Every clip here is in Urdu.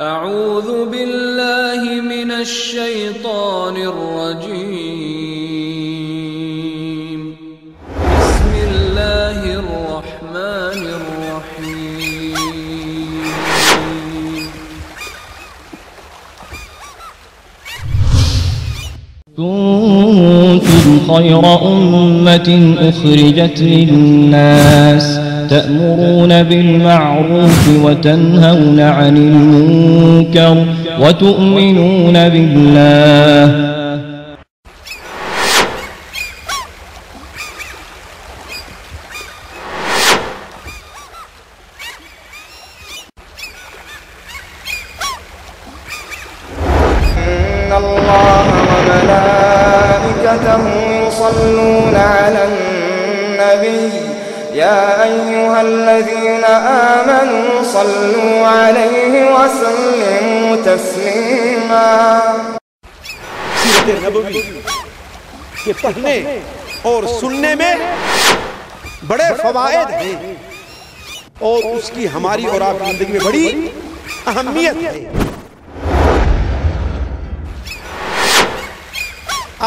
أعوذ بالله من الشيطان الرجيم بسم الله الرحمن الرحيم كنتم خير أمة أخرجت للناس تأمرون بالمعروف وتنهون عن المنكر وتؤمنون بالله ہماری اور آپ کی زندگی میں بڑی اہمیت ہے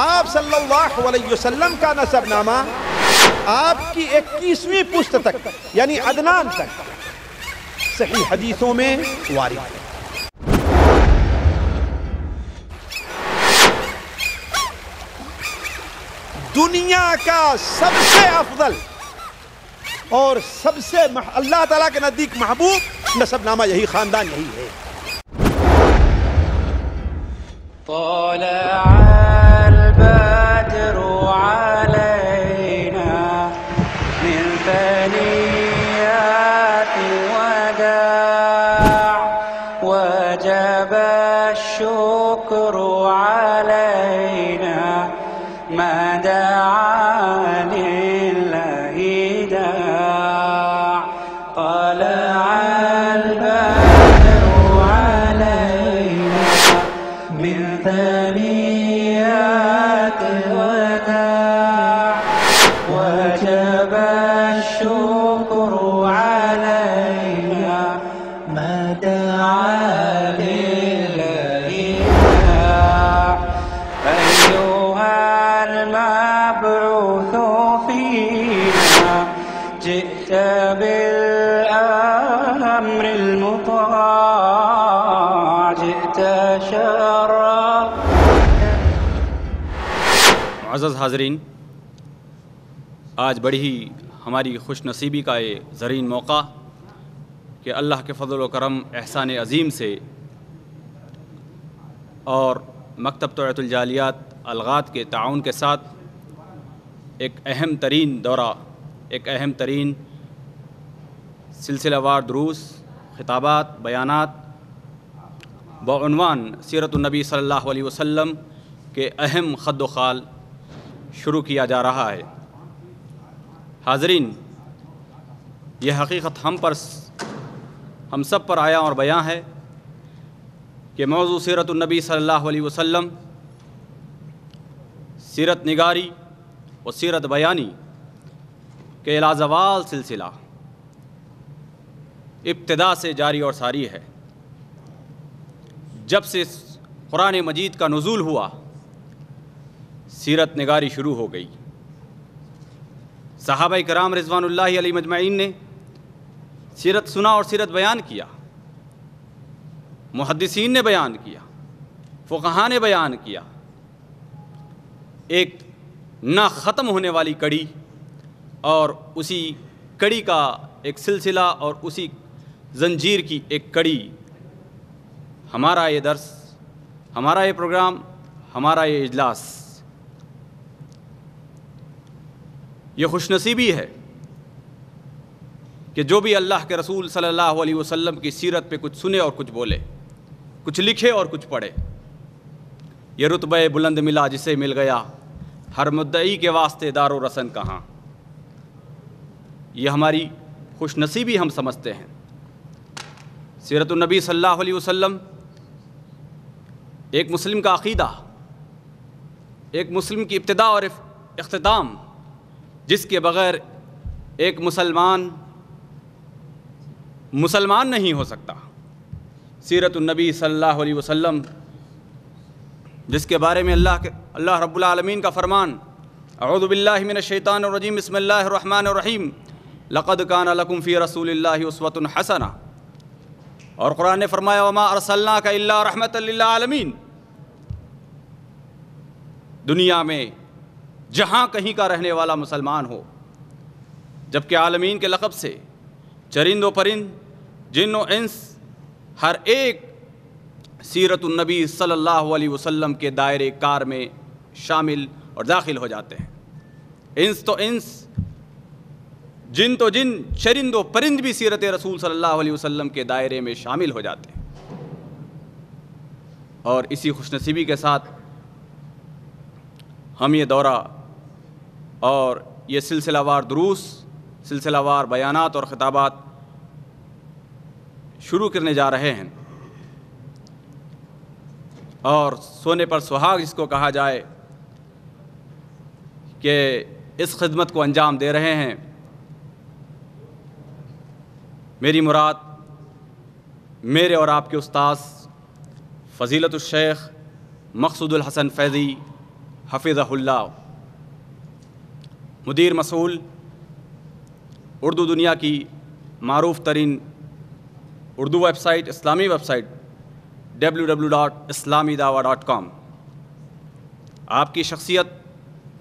آپ صلی اللہ علیہ وسلم کا نصب نامہ آپ کی اکیسویں پشت تک یعنی عدنان تک صحیح حدیثوں میں واری دنیا کا سب سے افضل اور سب سے اللہ تعالیٰ کے نزدیک محبوب نصب نامہ یہی خاندان یہی ہے جئت المطاع معزز حاضرین آج بڑی ہی ہماری خوش نصیبی کا یہ زرین موقع کہ اللہ کے فضل و کرم احسان عظیم سے اور مکتب طویت الجالیات الغات کے تعاون کے ساتھ ایک اہم ترین دورہ ایک اہم ترین سلسلہ وار دروس خطابات بیانات بعنوان سیرت النبی صلی اللہ علیہ وسلم کے اہم خد و خال شروع کیا جا رہا ہے حاضرین یہ حقیقت ہم پر ہم سب پر آیا اور بیاں ہے کہ موضوع سیرت النبی صلی اللہ علیہ وسلم سیرت نگاری و سیرت بیانی کہ لازوال سلسلہ ابتدا سے جاری اور ساری ہے جب سے قرآن مجید کا نزول ہوا سیرت نگاری شروع ہو گئی صحابہ کرام رضوان اللہ علی مجمعین نے سیرت سنا اور سیرت بیان کیا محدثین نے بیان کیا فقہاں نے بیان کیا ایک نہ ختم ہونے والی کڑی اور اسی کڑی کا ایک سلسلہ اور اسی زنجیر کی ایک کڑی ہمارا یہ درس ہمارا یہ پروگرام ہمارا یہ اجلاس یہ خوش نصیبی ہے کہ جو بھی اللہ کے رسول صلی اللہ علیہ وسلم کی سیرت پہ کچھ سنے اور کچھ بولے کچھ لکھے اور کچھ پڑھے یہ رتبہ بلند ملا جسے مل گیا ہر مدعی کے واسطے دار و رسن کہاں یہ ہماری خوش نصیبی ہم سمجھتے ہیں سیرت النبی صلی اللہ علیہ وسلم ایک مسلم کا عقیدہ ایک مسلم کی ابتدا اور اختتام جس کے بغیر ایک مسلمان مسلمان نہیں ہو سکتا سیرت النبی صلی اللہ علیہ وسلم جس کے بارے میں اللہ کے اللہ رب العالمین کا فرمان اعوذ باللہ من الشیطان الرجیم بسم اللہ الرحمن الرحیم لقد کان لکم فی رسول اللہ وسوۃ حسنا اور قرآن نے فرمایا وما ارسلنا کا اللہ رحمت اللہ عالمین دنیا میں جہاں کہیں کا رہنے والا مسلمان ہو جبکہ عالمین کے لقب سے چرند و پرند جن و انس ہر ایک سیرت النبی صلی اللہ علیہ وسلم کے دائرے کار میں شامل اور داخل ہو جاتے ہیں انس تو انس جن تو جن چرند و پرند بھی سیرت رسول صلی اللہ علیہ وسلم کے دائرے میں شامل ہو جاتے ہیں اور اسی خوش نصیبی کے ساتھ ہم یہ دورہ اور یہ سلسلہ وار دروس سلسلہ وار بیانات اور خطابات شروع کرنے جا رہے ہیں اور سونے پر سہاگ اس کو کہا جائے کہ اس خدمت کو انجام دے رہے ہیں میری مراد میرے اور آپ کے استاذ فضیلت الشیخ مقصود الحسن فیضی حفظہ اللہ مدیر مسئول اردو دنیا کی معروف ترین اردو ویب سائٹ اسلامی website W W dot اسلامی دعویٰ ڈاٹ کام آپ کی شخصیت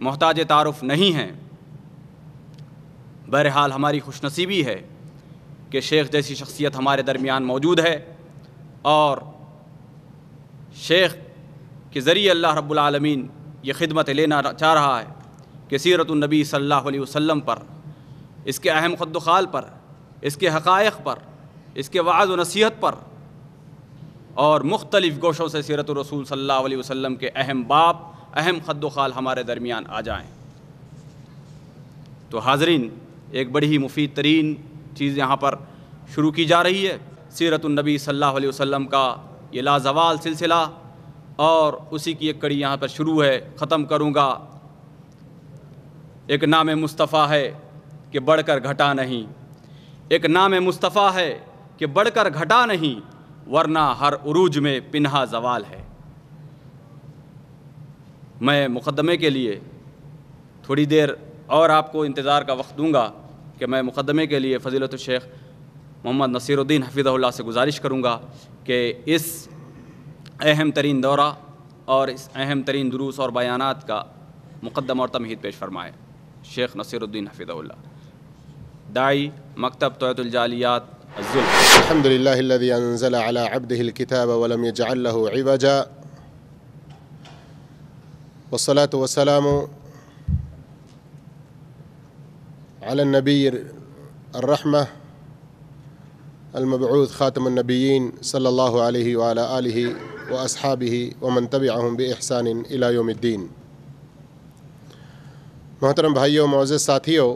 محتاج تعارف نہیں ہے بہرحال ہماری خوش نصیبی ہے کہ شیخ جیسی شخصیت ہمارے درمیان موجود ہے اور شیخ کے ذریعے اللہ رب العالمین یہ خدمت لینا چاہ رہا ہے کہ سیرت النبی صلی اللہ علیہ وسلم پر اس کے اہم خد و خال پر اس کے حقائق پر اس کے وعظ و نصیحت پر اور مختلف گوشوں سے سیرت الرسول صلی اللہ علیہ وسلم کے اہم باپ اہم خد و خال ہمارے درمیان آ جائیں تو حاضرین ایک بڑی ہی مفید ترین چیز یہاں پر شروع کی جا رہی ہے سیرت النبی صلی اللہ علیہ وسلم کا یہ لازوال سلسلہ اور اسی کی ایک کڑی یہاں پر شروع ہے ختم کروں گا ایک نام مصطفیٰ ہے کہ بڑھ کر گھٹا نہیں ایک نام مصطفیٰ ہے کہ بڑھ کر گھٹا نہیں ورنہ ہر عروج میں پنہا زوال ہے میں مقدمے کے لیے تھوڑی دیر اور آپ کو انتظار کا وقت دوں گا کہ میں مقدمے کے لیے فضیلت الشیخ محمد نصیر الدین حفیظ اللہ سے گزارش کروں گا کہ اس اہم ترین دورہ اور اس اہم ترین دروس اور بیانات کا مقدم اور تمہید پیش فرمائے شیخ نصیر الدین حفیظ اللہ دائی مکتب الجالیات انزل الكتاب ولم يجعل والصلاة والسلام على النبي الرحمة المبعوث خاتم النبيين صلى الله عليه وعلى آله وأصحابه ومن تبعهم بإحسان إلى يوم الدين محترم بھائیو معزز ساتھیوں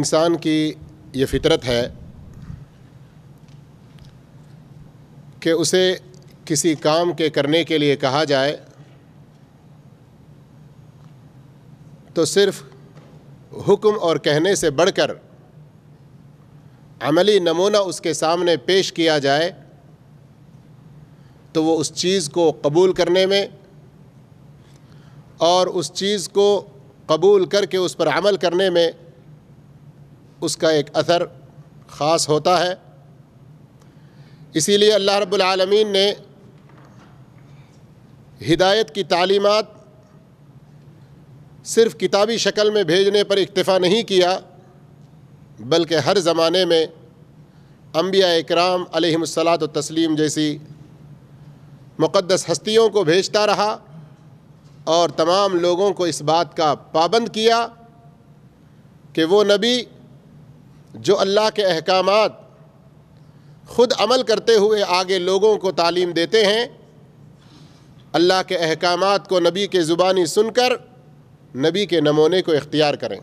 انسان کی یہ فطرت ہے کہ اسے کسی کام کے کرنے کے لیے کہا جائے تو صرف حکم اور کہنے سے بڑھ کر عملی نمونہ اس کے سامنے پیش کیا جائے تو وہ اس چیز کو قبول کرنے میں اور اس چیز کو قبول کر کے اس پر عمل کرنے میں اس کا ایک اثر خاص ہوتا ہے اسی لیے اللہ رب العالمین نے ہدایت کی تعلیمات صرف کتابی شکل میں بھیجنے پر اکتفا نہیں کیا بلکہ ہر زمانے میں انبیاء اکرام علیہ السلام و تسلیم جیسی مقدس ہستیوں کو بھیجتا رہا اور تمام لوگوں کو اس بات کا پابند کیا کہ وہ نبی جو اللہ کے احکامات خود عمل کرتے ہوئے آگے لوگوں کو تعلیم دیتے ہیں اللہ کے احکامات کو نبی کے زبانی سن کر نبی کے نمونے کو اختیار کریں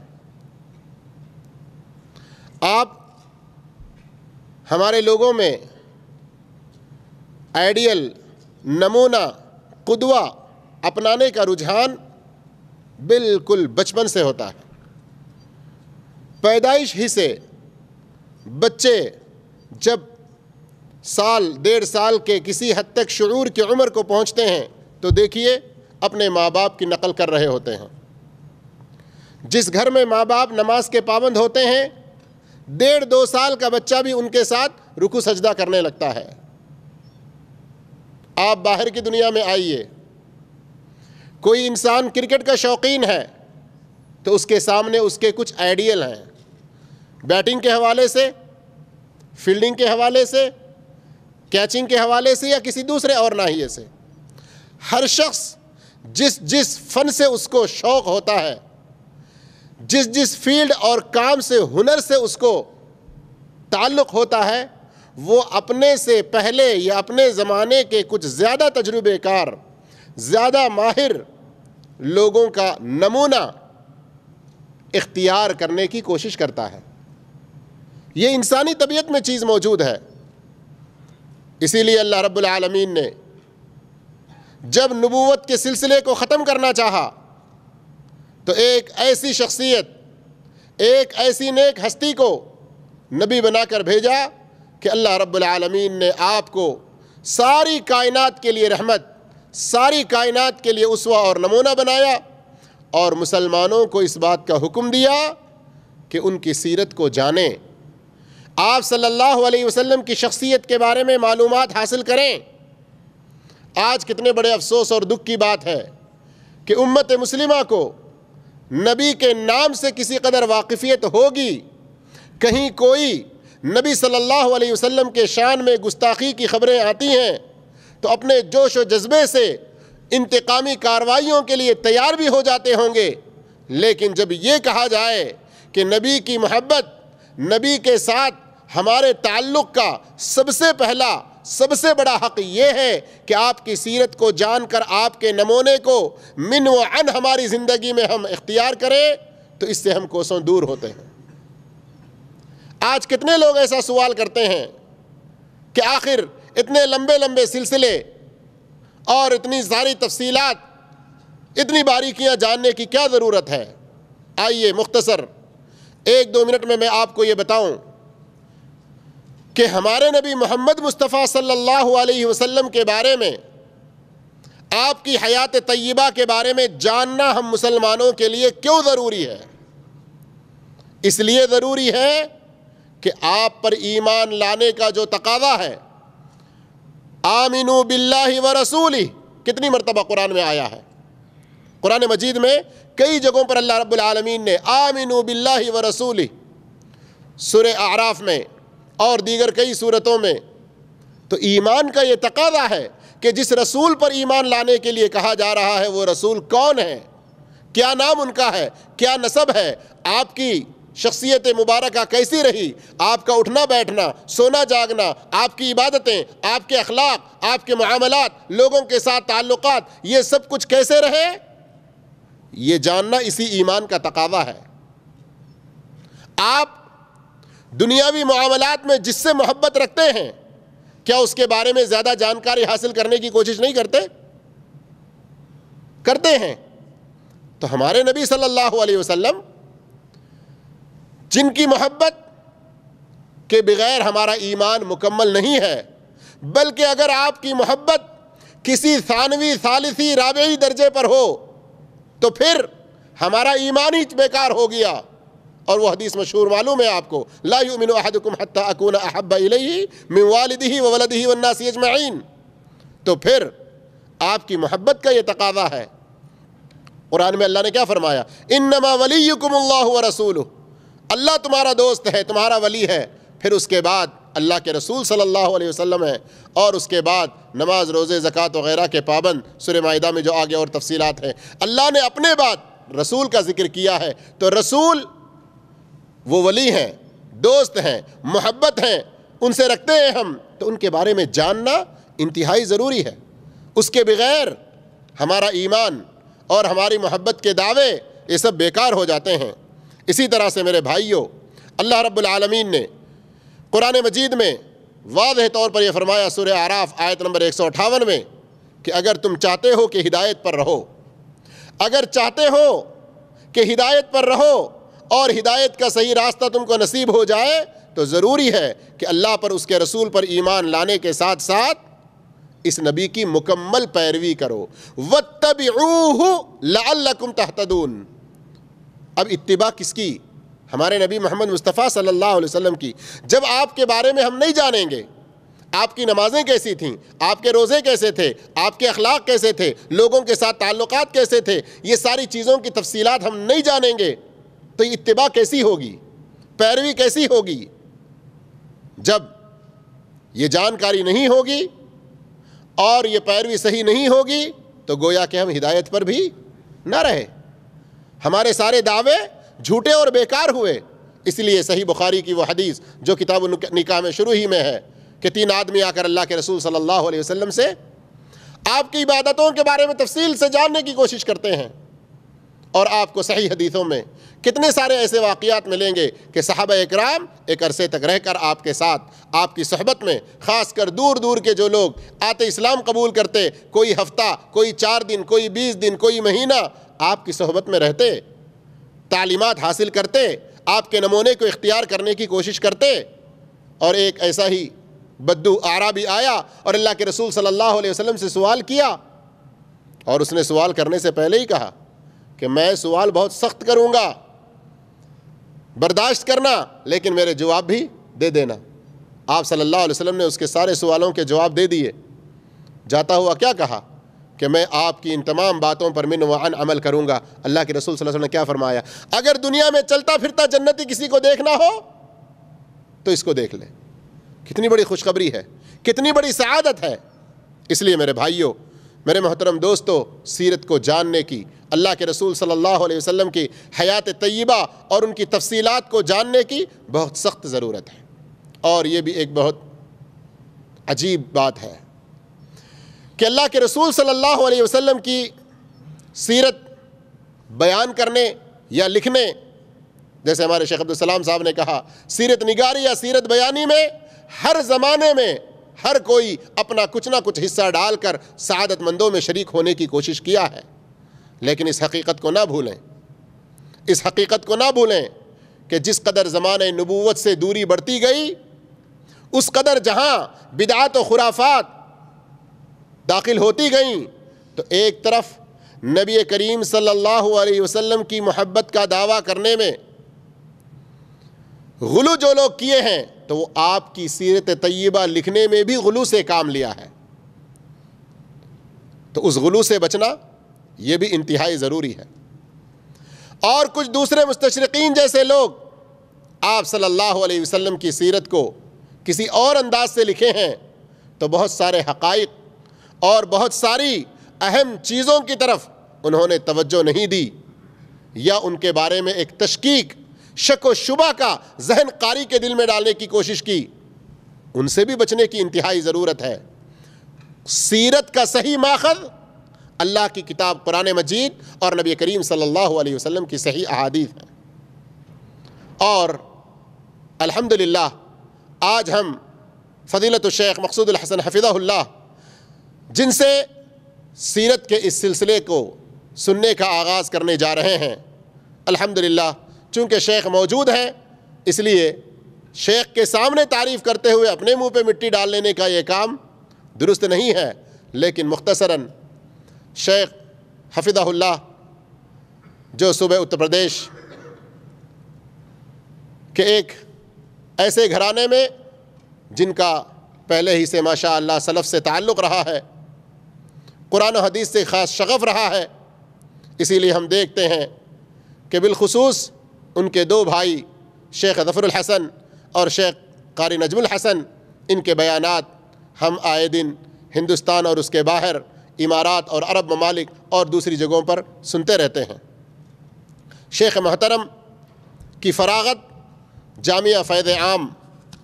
آپ ہمارے لوگوں میں آئیڈیل نمونہ قدوہ اپنانے کا رجحان بالکل بچپن سے ہوتا ہے پیدائش ہی سے بچے جب سال ڈیڑھ سال کے کسی حد تک شعور کی عمر کو پہنچتے ہیں تو دیکھئے اپنے ماں باپ کی نقل کر رہے ہوتے ہیں جس گھر میں ماں باپ نماز کے پابند ہوتے ہیں ڈیڑھ دو سال کا بچہ بھی ان کے ساتھ رکو سجدہ کرنے لگتا ہے آپ باہر کی دنیا میں آئیے کوئی انسان کرکٹ کا شوقین ہے تو اس کے سامنے اس کے کچھ آئیڈیل ہیں بیٹنگ کے حوالے سے فیلڈنگ کے حوالے سے کیچنگ کے حوالے سے یا کسی دوسرے اور ناحیے سے ہر شخص جس جس فن سے اس کو شوق ہوتا ہے جس جس فیلڈ اور کام سے ہنر سے اس کو تعلق ہوتا ہے وہ اپنے سے پہلے یا اپنے زمانے کے کچھ زیادہ تجربے کار زیادہ ماہر لوگوں کا نمونہ اختیار کرنے کی کوشش کرتا ہے یہ انسانی طبیعت میں چیز موجود ہے اسی لیے اللہ رب العالمین نے جب نبوت کے سلسلے کو ختم کرنا چاہا تو ایک ایسی شخصیت ایک ایسی نیک ہستی کو نبی بنا کر بھیجا کہ اللہ رب العالمین نے آپ کو ساری کائنات کے لیے رحمت ساری کائنات کے لیے اسوہ اور نمونہ بنایا اور مسلمانوں کو اس بات کا حکم دیا کہ ان کی سیرت کو جانیں آپ صلی اللہ علیہ وسلم کی شخصیت کے بارے میں معلومات حاصل کریں آج کتنے بڑے افسوس اور دکھ کی بات ہے کہ امت مسلمہ کو نبی کے نام سے کسی قدر واقفیت ہوگی کہیں کوئی نبی صلی اللہ علیہ وسلم کے شان میں گستاخی کی خبریں آتی ہیں تو اپنے جوش و جذبے سے انتقامی کاروائیوں کے لیے تیار بھی ہو جاتے ہوں گے لیکن جب یہ کہا جائے کہ نبی کی محبت نبی کے ساتھ ہمارے تعلق کا سب سے پہلا سب سے بڑا حق یہ ہے کہ آپ کی سیرت کو جان کر آپ کے نمونے کو من و عن ہماری زندگی میں ہم اختیار کریں تو اس سے ہم کوسوں دور ہوتے ہیں آج کتنے لوگ ایسا سوال کرتے ہیں کہ آخر اتنے لمبے لمبے سلسلے اور اتنی ساری تفصیلات اتنی باریکیاں جاننے کی کیا ضرورت ہے آئیے مختصر ایک دو منٹ میں میں آپ کو یہ بتاؤں کہ ہمارے نبی محمد مصطفیٰ صلی اللہ علیہ وسلم کے بارے میں آپ کی حیات طیبہ کے بارے میں جاننا ہم مسلمانوں کے لیے کیوں ضروری ہے اس لیے ضروری ہے کہ آپ پر ایمان لانے کا جو تقاضہ ہے آمنو باللہ ورسولی و رسولی کتنی مرتبہ قرآن میں آیا ہے قرآن مجید میں کئی جگہوں پر اللہ رب العالمین نے آمنو باللہ ورسولی و رسولی میں اور دیگر کئی صورتوں میں تو ایمان کا یہ تقاضہ ہے کہ جس رسول پر ایمان لانے کے لیے کہا جا رہا ہے وہ رسول کون ہے کیا نام ان کا ہے کیا نصب ہے آپ کی شخصیت مبارکہ کیسی رہی آپ کا اٹھنا بیٹھنا سونا جاگنا آپ کی عبادتیں آپ کے اخلاق آپ کے معاملات لوگوں کے ساتھ تعلقات یہ سب کچھ کیسے رہے یہ جاننا اسی ایمان کا تقاوہ ہے آپ دنیاوی معاملات میں جس سے محبت رکھتے ہیں کیا اس کے بارے میں زیادہ جانکاری حاصل کرنے کی کوشش نہیں کرتے کرتے ہیں تو ہمارے نبی صلی اللہ علیہ وسلم جن کی محبت کے بغیر ہمارا ایمان مکمل نہیں ہے بلکہ اگر آپ کی محبت کسی ثانوی ثالثی رابعی درجے پر ہو تو پھر ہمارا ایمان ہی بیکار ہو گیا اور وہ حدیث مشہور معلوم ہے آپ کو لا احدکم حتی اکون من و اجمعین تو پھر آپ کی محبت کا یہ تقاضہ ہے قرآن میں اللہ نے کیا فرمایا انما ولیکم اللہ و اللہ تمہارا دوست ہے تمہارا ولی ہے پھر اس کے بعد اللہ کے رسول صلی اللہ علیہ وسلم ہے اور اس کے بعد نماز روز زکوٰۃ وغیرہ کے پابند سورہ مائدہ میں جو آگے اور تفصیلات ہیں اللہ نے اپنے بعد رسول کا ذکر کیا ہے تو رسول وہ ولی ہیں دوست ہیں محبت ہیں ان سے رکھتے ہیں ہم تو ان کے بارے میں جاننا انتہائی ضروری ہے اس کے بغیر ہمارا ایمان اور ہماری محبت کے دعوے یہ سب بیکار ہو جاتے ہیں اسی طرح سے میرے بھائیوں اللہ رب العالمین نے قرآن مجید میں واضح طور پر یہ فرمایا سورہ آراف آیت نمبر 158 میں کہ اگر تم چاہتے ہو کہ ہدایت پر رہو اگر چاہتے ہو کہ ہدایت پر رہو اور ہدایت کا صحیح راستہ تم کو نصیب ہو جائے تو ضروری ہے کہ اللہ پر اس کے رسول پر ایمان لانے کے ساتھ ساتھ اس نبی کی مکمل پیروی کرو وَاتَّبِعُوهُ لَعَلَّكُمْ تَحْتَدُونَ اب اتباع کس کی ہمارے نبی محمد مصطفیٰ صلی اللہ علیہ وسلم کی جب آپ کے بارے میں ہم نہیں جانیں گے آپ کی نمازیں کیسی تھیں آپ کے روزے کیسے تھے آپ کے اخلاق کیسے تھے لوگوں کے ساتھ تعلقات کیسے تھے یہ ساری چیزوں کی تفصیلات ہم نہیں جانیں گے تو اتباع کیسی ہوگی پیروی کیسی ہوگی جب یہ جانکاری نہیں ہوگی اور یہ پیروی صحیح نہیں ہوگی تو گویا کہ ہم ہدایت پر بھی نہ رہے ہمارے سارے دعوے جھوٹے اور بیکار ہوئے اس لیے صحیح بخاری کی وہ حدیث جو کتاب نکاح میں شروع ہی میں ہے کہ تین آدمی آ کر اللہ کے رسول صلی اللہ علیہ وسلم سے آپ کی عبادتوں کے بارے میں تفصیل سے جاننے کی کوشش کرتے ہیں اور آپ کو صحیح حدیثوں میں کتنے سارے ایسے واقعات ملیں گے کہ صحابہ اکرام ایک عرصے تک رہ کر آپ کے ساتھ آپ کی صحبت میں خاص کر دور دور کے جو لوگ آتے اسلام قبول کرتے کوئی ہفتہ کوئی چار دن کوئی بیس دن کوئی مہینہ آپ کی صحبت میں رہتے تعلیمات حاصل کرتے آپ کے نمونے کو اختیار کرنے کی کوشش کرتے اور ایک ایسا ہی بدو آرا بھی آیا اور اللہ کے رسول صلی اللہ علیہ وسلم سے سوال کیا اور اس نے سوال کرنے سے پہلے ہی کہا کہ میں سوال بہت سخت کروں گا برداشت کرنا لیکن میرے جواب بھی دے دینا آپ صلی اللہ علیہ وسلم نے اس کے سارے سوالوں کے جواب دے دیے جاتا ہوا کیا کہا کہ میں آپ کی ان تمام باتوں پر من وعن عمل کروں گا اللہ کے رسول صلی اللہ علیہ وسلم نے کیا فرمایا اگر دنیا میں چلتا پھرتا جنتی کسی کو دیکھنا ہو تو اس کو دیکھ لیں کتنی بڑی خوشخبری ہے کتنی بڑی سعادت ہے اس لیے میرے بھائیوں میرے محترم دوستو سیرت کو جاننے کی اللہ کے رسول صلی اللہ علیہ وسلم کی حیات طیبہ اور ان کی تفصیلات کو جاننے کی بہت سخت ضرورت ہے اور یہ بھی ایک بہت عجیب بات ہے کہ اللہ کے رسول صلی اللہ علیہ وسلم کی سیرت بیان کرنے یا لکھنے جیسے ہمارے شیخ عبدالسلام صاحب نے کہا سیرت نگاری یا سیرت بیانی میں ہر زمانے میں ہر کوئی اپنا کچھ نہ کچھ حصہ ڈال کر سعادت مندوں میں شریک ہونے کی کوشش کیا ہے لیکن اس حقیقت کو نہ بھولیں اس حقیقت کو نہ بھولیں کہ جس قدر زمانہ نبوت سے دوری بڑھتی گئی اس قدر جہاں بدعات و خرافات داخل ہوتی گئیں تو ایک طرف نبی کریم صلی اللہ علیہ وسلم کی محبت کا دعویٰ کرنے میں غلو جو لوگ کیے ہیں تو وہ آپ کی سیرت طیبہ لکھنے میں بھی غلو سے کام لیا ہے تو اس غلو سے بچنا یہ بھی انتہائی ضروری ہے اور کچھ دوسرے مستشرقین جیسے لوگ آپ صلی اللہ علیہ وسلم کی سیرت کو کسی اور انداز سے لکھے ہیں تو بہت سارے حقائق اور بہت ساری اہم چیزوں کی طرف انہوں نے توجہ نہیں دی یا ان کے بارے میں ایک تشکیق شک و شبہ کا ذہن قاری کے دل میں ڈالنے کی کوشش کی ان سے بھی بچنے کی انتہائی ضرورت ہے سیرت کا صحیح ماخذ اللہ کی کتاب قرآن مجید اور نبی کریم صلی اللہ علیہ وسلم کی صحیح احادیث ہیں اور الحمدللہ آج ہم فضیلت الشیخ مقصود الحسن حفظہ اللہ جن سے سیرت کے اس سلسلے کو سننے کا آغاز کرنے جا رہے ہیں الحمدللہ چونکہ شیخ موجود ہیں اس لیے شیخ کے سامنے تعریف کرتے ہوئے اپنے منھ پہ مٹی ڈال لینے کا یہ کام درست نہیں ہے لیکن مختصراً شیخ حفظہ اللہ جو صوبہ اتر پردیش کے ایک ایسے گھرانے میں جن کا پہلے ہی سے ماشاء اللہ صلف سے تعلق رہا ہے قرآن و حدیث سے خاص شغف رہا ہے اسی لیے ہم دیکھتے ہیں کہ بالخصوص ان کے دو بھائی شیخ ظفر الحسن اور شیخ قاری نجم الحسن ان کے بیانات ہم آئے دن ہندوستان اور اس کے باہر امارات اور عرب ممالک اور دوسری جگہوں پر سنتے رہتے ہیں شیخ محترم کی فراغت جامعہ فیض عام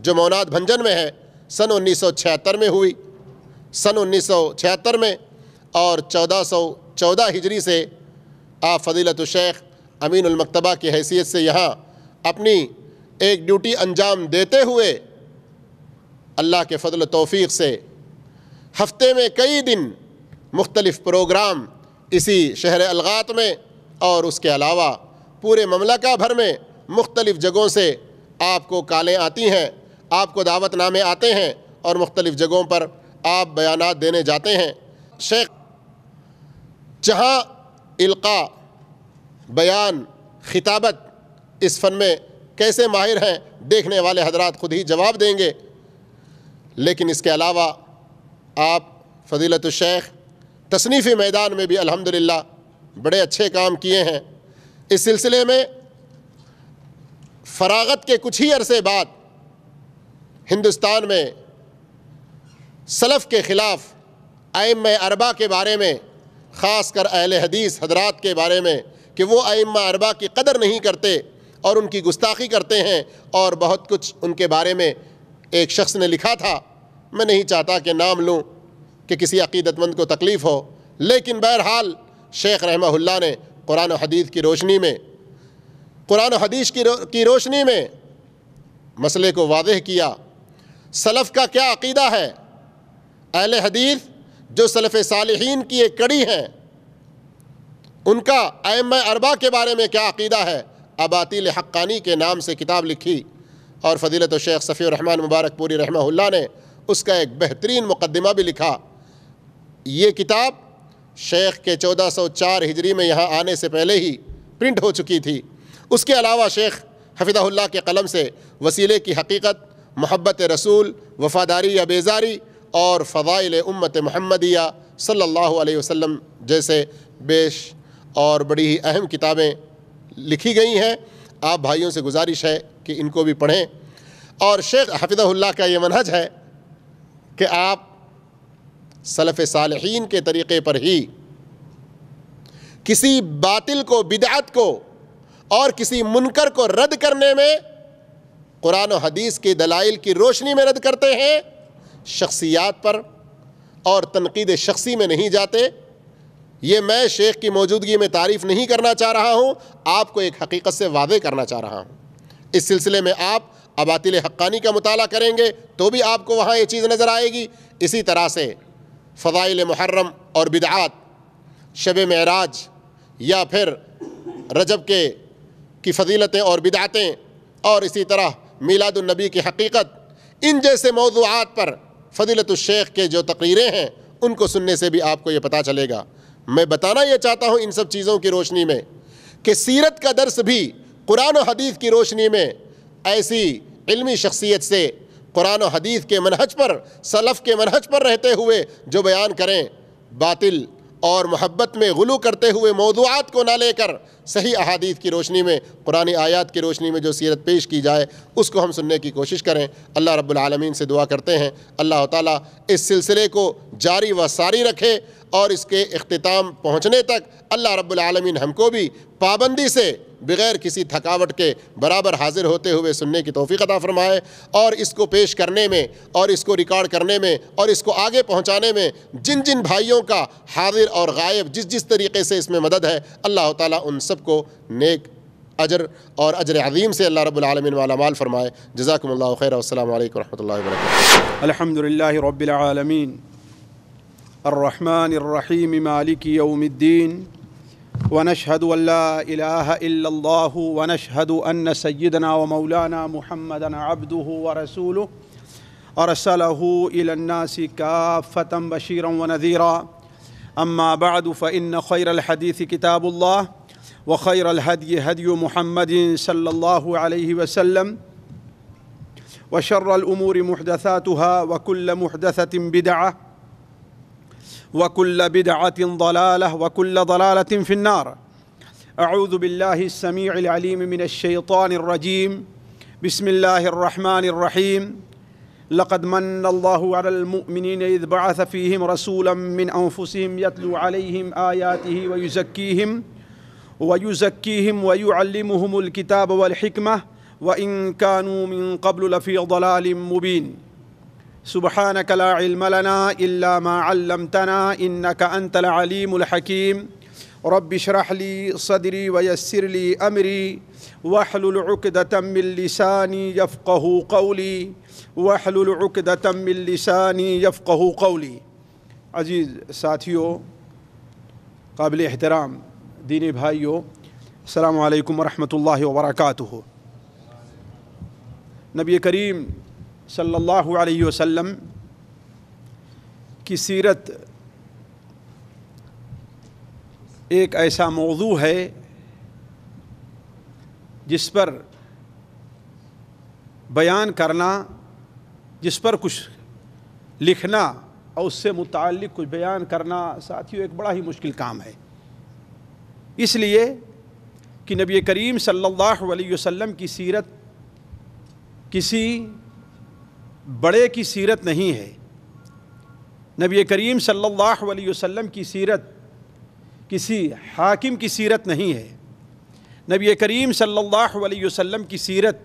جو موناد بھنجن میں ہے سن انیس سو چھہتر میں ہوئی سن انیس سو چھہتر میں اور چودہ سو چودہ ہجری سے آپ فضیلت الشیخ امین المکتبہ کی حیثیت سے یہاں اپنی ایک ڈیوٹی انجام دیتے ہوئے اللہ کے فضل و توفیق سے ہفتے میں کئی دن مختلف پروگرام اسی شہر الغات میں اور اس کے علاوہ پورے مملکہ بھر میں مختلف جگہوں سے آپ کو کالیں آتی ہیں آپ کو دعوت نامے آتے ہیں اور مختلف جگہوں پر آپ بیانات دینے جاتے ہیں شیخ جہاں القا بیان خطابت اس فن میں کیسے ماہر ہیں دیکھنے والے حضرات خود ہی جواب دیں گے لیکن اس کے علاوہ آپ فضیلت الشیخ تصنیفی میدان میں بھی الحمدللہ بڑے اچھے کام کیے ہیں اس سلسلے میں فراغت کے کچھ ہی عرصے بعد ہندوستان میں سلف کے خلاف ائمہ اربا کے بارے میں خاص کر اہل حدیث حضرات کے بارے میں کہ وہ ائمہ اربا کی قدر نہیں کرتے اور ان کی گستاخی کرتے ہیں اور بہت کچھ ان کے بارے میں ایک شخص نے لکھا تھا میں نہیں چاہتا کہ نام لوں کہ کسی عقیدت مند کو تکلیف ہو لیکن بہرحال شیخ رحمہ اللہ نے قرآن و حدیث کی روشنی میں قرآن و حدیث کی روشنی میں مسئلے کو واضح کیا سلف کا کیا عقیدہ ہے اہل حدیث جو سلف صالحین کی ایک کڑی ہیں ان کا اعم اربا کے بارے میں کیا عقیدہ ہے اباطیل حقانی کے نام سے کتاب لکھی اور فضیلت و شیخ صفی الرحمن مبارک پوری رحمہ اللہ نے اس کا ایک بہترین مقدمہ بھی لکھا یہ کتاب شیخ کے چودہ سو چار ہجری میں یہاں آنے سے پہلے ہی پرنٹ ہو چکی تھی اس کے علاوہ شیخ حفظہ اللہ کے قلم سے وسیلے کی حقیقت محبت رسول وفاداری یا بیزاری اور فضائل امت محمدیہ صلی اللہ علیہ وسلم جیسے بیش اور بڑی ہی اہم کتابیں لکھی گئی ہیں آپ بھائیوں سے گزارش ہے کہ ان کو بھی پڑھیں اور شیخ حفظہ اللہ کا یہ منحج ہے کہ آپ صلف صالحین کے طریقے پر ہی کسی باطل کو بدعت کو اور کسی منکر کو رد کرنے میں قرآن و حدیث کی دلائل کی روشنی میں رد کرتے ہیں شخصیات پر اور تنقید شخصی میں نہیں جاتے یہ میں شیخ کی موجودگی میں تعریف نہیں کرنا چاہ رہا ہوں آپ کو ایک حقیقت سے واضح کرنا چاہ رہا ہوں اس سلسلے میں آپ اباطل حقانی کا مطالعہ کریں گے تو بھی آپ کو وہاں یہ چیز نظر آئے گی اسی طرح سے فضائل محرم اور بدعات شب معراج یا پھر رجب کے کی فضیلتیں اور بدعاتیں اور اسی طرح میلاد النبی کی حقیقت ان جیسے موضوعات پر فضیلت الشیخ کے جو تقریریں ہیں ان کو سننے سے بھی آپ کو یہ پتہ چلے گا میں بتانا یہ چاہتا ہوں ان سب چیزوں کی روشنی میں کہ سیرت کا درس بھی قرآن و حدیث کی روشنی میں ایسی علمی شخصیت سے قرآن و حدیث کے منہج پر سلف کے منہج پر رہتے ہوئے جو بیان کریں باطل اور محبت میں غلو کرتے ہوئے موضوعات کو نہ لے کر صحیح احادیث کی روشنی میں قرآن آیات کی روشنی میں جو سیرت پیش کی جائے اس کو ہم سننے کی کوشش کریں اللہ رب العالمین سے دعا کرتے ہیں اللہ تعالیٰ اس سلسلے کو جاری و ساری رکھے اور اس کے اختتام پہنچنے تک اللہ رب العالمین ہم کو بھی پابندی سے بغیر کسی تھکاوٹ کے برابر حاضر ہوتے ہوئے سننے کی توفیق عطا فرمائے اور اس کو پیش کرنے میں اور اس کو ریکارڈ کرنے میں اور اس کو آگے پہنچانے میں جن جن بھائیوں کا حاضر اور غائب جس جس طریقے سے اس میں مدد ہے اللہ تعالیٰ ان سب سب کو نیک اجر اجر اور عظیم سے اللہ رب رب العالمین العالمین والا مال فرمائے جزاکم اللہ اللہ خیر علیکم ورحمۃ وبرکاتہ الحمد للہ الرحمن الرحیم مالک یوم الدین ونشهد ونشهد أن أن لا إله إلا الله الله سيدنا ومولانا محمدا عبده ورسوله أرسله إلى الناس كافة بشيرا ونذيرا أما بعد فإن خير الحديث كتاب وخير الهدي هدي محمد صلى الله عليه وسلم وشر الأمور محدثاتها وكل محدثة بدعة وكل بدعة ضلالة وكل ضلالة في النار أعوذ بالله السميع العليم من الشيطان الرجيم بسم الله الرحمن الرحيم لقد من الله على المؤمنين إذ بعث فيهم رسولا من أنفسهم يتلو عليهم آياته ويزكيهم ويزكيهم ويعلمهم الكتاب والحكمة وإن كانوا من قبل لفي ضلال مبين سبحانك لا علم لنا إلا ما علمتنا إنك أنت العليم الحكيم رب اشرح لي صدري ويسر لي أمري واحلل عقدة من لساني يفقه قولي واحلل عقدة من لساني يفقه قولي عزيز ساتيو قابل احترام دینی بھائیو بھائیوں السلام علیکم ورحمۃ اللہ وبرکاتہ نبی کریم صلی اللہ علیہ وسلم کی سیرت ایک ایسا موضوع ہے جس پر بیان کرنا جس پر کچھ لکھنا اور اس سے متعلق کچھ بیان کرنا ساتھیوں ایک بڑا ہی مشکل کام ہے اس لیے کہ نبی کریم صلی اللہ علیہ وسلم کی سیرت کسی بڑے کی سیرت نہیں ہے نبی کریم صلی اللہ علیہ وسلم کی سیرت کسی حاکم کی سیرت نہیں ہے نبی کریم صلی اللہ علیہ وسلم کی سیرت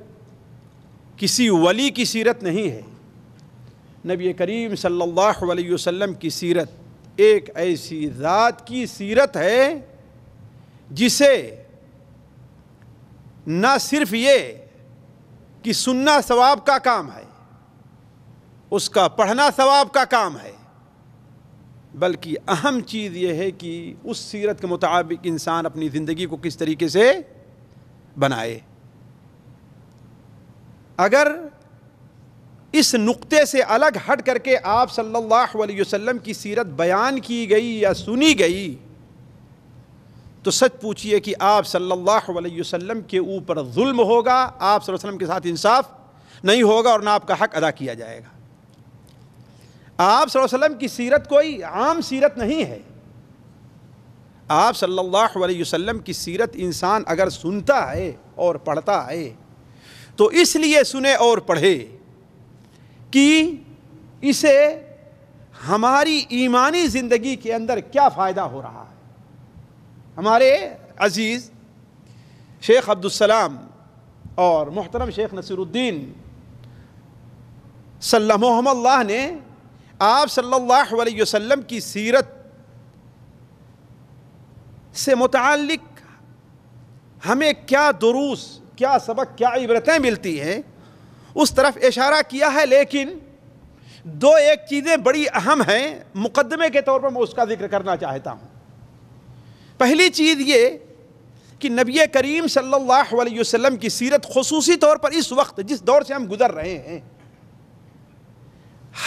کسی ولی کی سیرت نہیں ہے نبی کریم صلی اللہ علیہ وسلم کی سیرت ایک ایسی ذات کی سیرت ہے جسے نہ صرف یہ کہ سننا ثواب کا کام ہے اس کا پڑھنا ثواب کا کام ہے بلکہ اہم چیز یہ ہے کہ اس سیرت کے مطابق انسان اپنی زندگی کو کس طریقے سے بنائے اگر اس نقطے سے الگ ہٹ کر کے آپ صلی اللہ علیہ وسلم کی سیرت بیان کی گئی یا سنی گئی تو سچ پوچھئے کہ آپ صلی اللہ علیہ وسلم کے اوپر ظلم ہوگا آپ صلی اللہ علیہ وسلم کے ساتھ انصاف نہیں ہوگا اور نہ آپ کا حق ادا کیا جائے گا آپ صلی اللہ علیہ وسلم کی سیرت کوئی عام سیرت نہیں ہے آپ صلی اللہ علیہ وسلم کی سیرت انسان اگر سنتا ہے اور پڑھتا ہے تو اس لیے سنے اور پڑھے کہ اسے ہماری ایمانی زندگی کے اندر کیا فائدہ ہو رہا ہے ہمارے عزیز شیخ عبدالسلام اور محترم شیخ نصیر صلی اللہ اللہ نے آپ صلی اللہ علیہ وسلم کی سیرت سے متعلق ہمیں کیا دروس کیا سبق کیا عبرتیں ملتی ہیں اس طرف اشارہ کیا ہے لیکن دو ایک چیزیں بڑی اہم ہیں مقدمے کے طور پر میں اس کا ذکر کرنا چاہتا ہوں پہلی چیز یہ کہ نبی کریم صلی اللہ علیہ وسلم کی سیرت خصوصی طور پر اس وقت جس دور سے ہم گزر رہے ہیں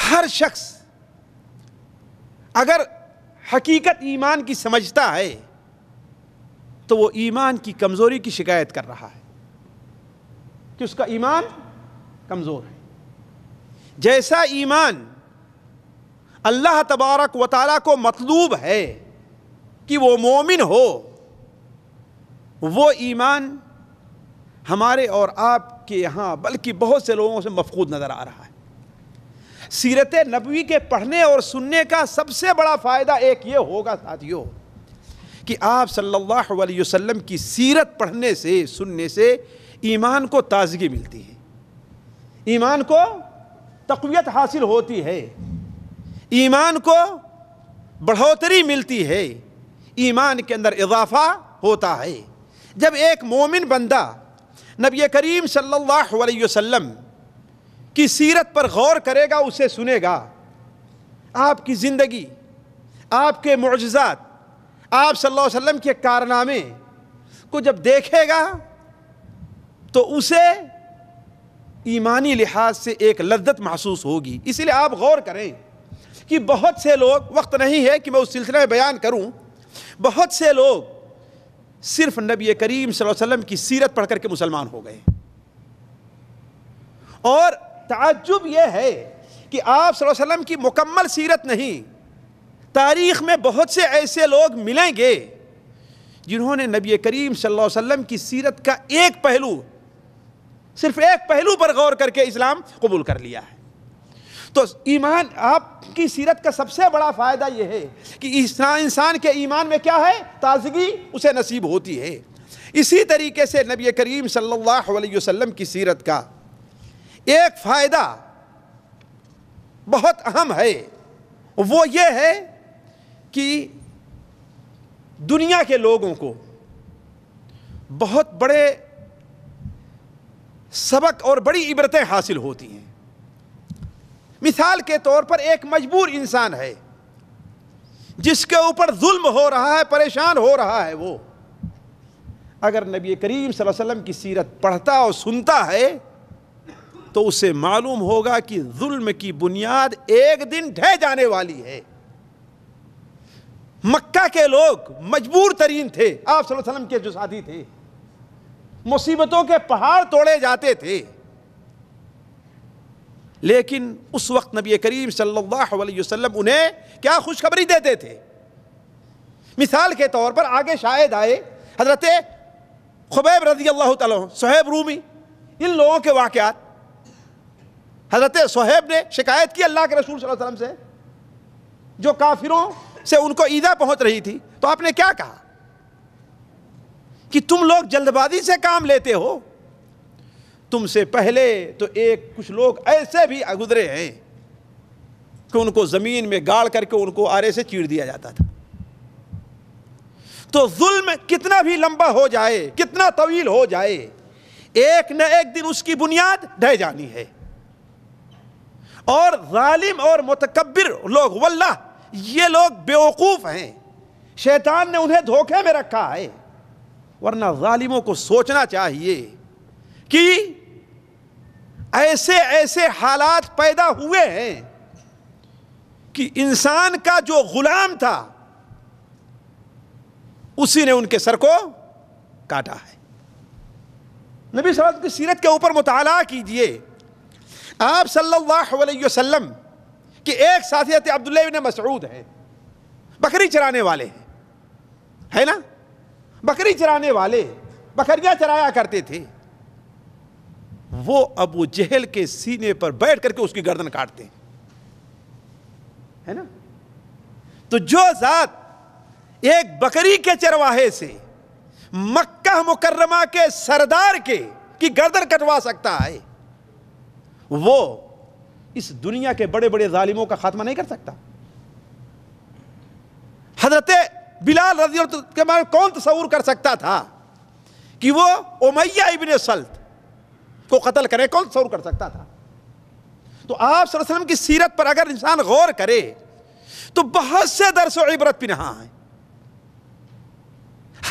ہر شخص اگر حقیقت ایمان کی سمجھتا ہے تو وہ ایمان کی کمزوری کی شکایت کر رہا ہے کہ اس کا ایمان کمزور ہے جیسا ایمان اللہ تبارک و تعالیٰ کو مطلوب ہے کہ وہ مومن ہو وہ ایمان ہمارے اور آپ کے یہاں بلکہ بہت سے لوگوں سے مفقود نظر آ رہا ہے سیرت نبوی کے پڑھنے اور سننے کا سب سے بڑا فائدہ ایک یہ ہوگا ساتھیو کہ آپ صلی اللہ علیہ وسلم کی سیرت پڑھنے سے سننے سے ایمان کو تازگی ملتی ہے ایمان کو تقویت حاصل ہوتی ہے ایمان کو بڑھوتری ملتی ہے ایمان کے اندر اضافہ ہوتا ہے جب ایک مومن بندہ نبی کریم صلی اللہ علیہ وسلم کی سیرت پر غور کرے گا اسے سنے گا آپ کی زندگی آپ کے معجزات آپ صلی اللہ علیہ وسلم کے کارنامے کو جب دیکھے گا تو اسے ایمانی لحاظ سے ایک لذت محسوس ہوگی اسی لیے آپ غور کریں کہ بہت سے لوگ وقت نہیں ہے کہ میں اس سلسلے میں بیان کروں بہت سے لوگ صرف نبی کریم صلی اللہ علیہ وسلم کی سیرت پڑھ کر کے مسلمان ہو گئے اور تعجب یہ ہے کہ آپ صلی اللہ علیہ وسلم کی مکمل سیرت نہیں تاریخ میں بہت سے ایسے لوگ ملیں گے جنہوں نے نبی کریم صلی اللہ علیہ وسلم کی سیرت کا ایک پہلو صرف ایک پہلو پر غور کر کے اسلام قبول کر لیا ہے تو ایمان آپ کی سیرت کا سب سے بڑا فائدہ یہ ہے کہ انسان کے ایمان میں کیا ہے تازگی اسے نصیب ہوتی ہے اسی طریقے سے نبی کریم صلی اللہ علیہ وسلم کی سیرت کا ایک فائدہ بہت اہم ہے وہ یہ ہے کہ دنیا کے لوگوں کو بہت بڑے سبق اور بڑی عبرتیں حاصل ہوتی ہیں مثال کے طور پر ایک مجبور انسان ہے جس کے اوپر ظلم ہو رہا ہے پریشان ہو رہا ہے وہ اگر نبی کریم صلی اللہ علیہ وسلم کی سیرت پڑھتا اور سنتا ہے تو اسے معلوم ہوگا کہ ظلم کی بنیاد ایک دن ڈھہ جانے والی ہے مکہ کے لوگ مجبور ترین تھے آپ صلی اللہ علیہ وسلم کے جو ساتھی تھے مصیبتوں کے پہاڑ توڑے جاتے تھے لیکن اس وقت نبی کریم صلی اللہ علیہ وسلم انہیں کیا خوشخبری دیتے تھے مثال کے طور پر آگے شاید آئے حضرت خبیب رضی اللہ تعالیٰ صہیب رومی ان لوگوں کے واقعات حضرت صحیحب نے شکایت کی اللہ کے رسول صلی اللہ علیہ وسلم سے جو کافروں سے ان کو عیدہ پہنچ رہی تھی تو آپ نے کیا کہا کہ تم لوگ جلد بازی سے کام لیتے ہو تم سے پہلے تو ایک کچھ لوگ ایسے بھی گزرے ہیں کہ ان کو زمین میں گاڑ کر کے ان کو آرے سے چیر دیا جاتا تھا تو ظلم کتنا بھی لمبا ہو جائے کتنا طویل ہو جائے ایک نہ ایک دن اس کی بنیاد ڈھہ جانی ہے اور ظالم اور متکبر لوگ واللہ یہ لوگ بیوقوف ہیں شیطان نے انہیں دھوکے میں رکھا ہے ورنہ ظالموں کو سوچنا چاہیے کہ ایسے ایسے حالات پیدا ہوئے ہیں کہ انسان کا جو غلام تھا اسی نے ان کے سر کو کاٹا ہے نبی صلی اللہ علیہ وسلم کی سیرت کے اوپر مطالعہ کیجئے آپ صلی اللہ علیہ وسلم کہ ایک ساتھی بن مسعود ہے بکری چرانے والے ہیں ہے نا بکری چرانے والے بکریاں چرایا کرتے تھے وہ ابو جہل کے سینے پر بیٹھ کر کے اس کی گردن کاٹتے ہیں ہے نا تو جو ذات ایک بکری کے چرواہے سے مکہ مکرمہ کے سردار کے کی گردن کٹوا سکتا ہے وہ اس دنیا کے بڑے بڑے ظالموں کا خاتمہ نہیں کر سکتا حضرت بلال کے بارے کون تصور کر سکتا تھا کہ وہ امیہ ابن سلط کو قتل کرے کون سور کر سکتا تھا تو آپ صلی اللہ علیہ وسلم کی سیرت پر اگر انسان غور کرے تو بہت سے درس و عبرت بھی نہاں ہے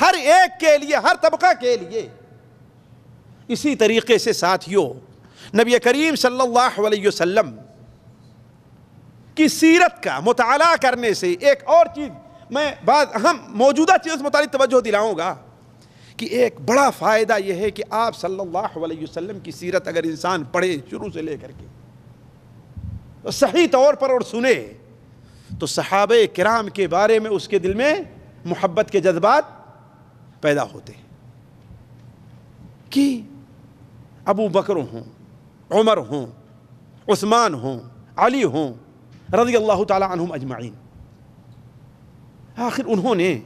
ہر ایک کے لیے ہر طبقہ کے لیے اسی طریقے سے ساتھیوں نبی کریم صلی اللہ علیہ وسلم کی سیرت کا مطالعہ کرنے سے ایک اور چیز میں بعض اہم موجودہ چیز متعلق توجہ دلاؤں گا ایک بڑا فائدہ یہ ہے کہ آپ صلی اللہ علیہ وسلم کی سیرت اگر انسان پڑھے شروع سے لے کر کے تو صحیح طور پر اور سنے تو صحابہ کرام کے بارے میں اس کے دل میں محبت کے جذبات پیدا ہوتے ہیں کہ ابو بکر ہوں عمر ہوں عثمان ہوں علی ہوں رضی اللہ تعالی عنہم اجمعین آخر انہوں نے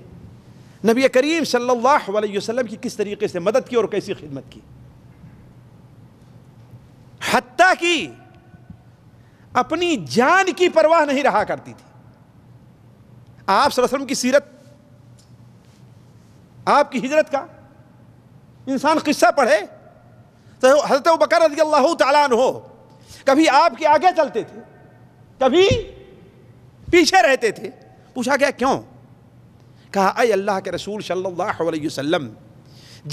نبی کریم صلی اللہ علیہ وسلم کی کس طریقے سے مدد کی اور کیسی خدمت کی حتیٰ کی اپنی جان کی پرواہ نہیں رہا کرتی تھی آپ صلی اللہ علیہ وسلم کی سیرت آپ کی ہجرت کا انسان قصہ پڑھے تو حضرت بکر رضی اللہ تعالیٰ عنہ کبھی آپ کے آگے چلتے تھے کبھی پیچھے رہتے تھے پوچھا گیا کیوں کہا اے اللہ کے رسول صلی اللہ علیہ وسلم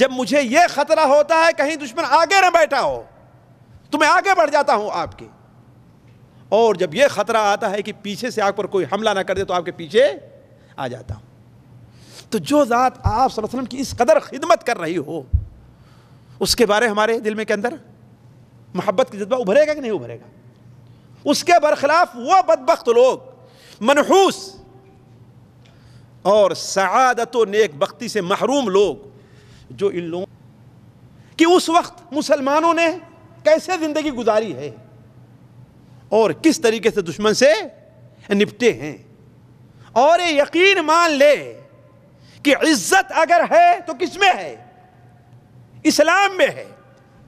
جب مجھے یہ خطرہ ہوتا ہے کہیں دشمن آگے نہ بیٹھا ہو تو میں آگے بڑھ جاتا ہوں آپ کے اور جب یہ خطرہ آتا ہے کہ پیچھے سے آگ پر کوئی حملہ نہ کر دے تو آپ کے پیچھے آ جاتا ہوں تو جو ذات آپ صلی اللہ علیہ وسلم کی اس قدر خدمت کر رہی ہو اس کے بارے ہمارے دل میں کے اندر محبت کی جذبہ ابھرے گا کہ نہیں ابھرے گا اس کے برخلاف وہ بدبخت لوگ منحوس اور سعادت و نیک بختی سے محروم لوگ جو ان لوگوں کہ اس وقت مسلمانوں نے کیسے زندگی گزاری ہے اور کس طریقے سے دشمن سے نپٹے ہیں اور یہ یقین مان لے کہ عزت اگر ہے تو کس میں ہے اسلام میں ہے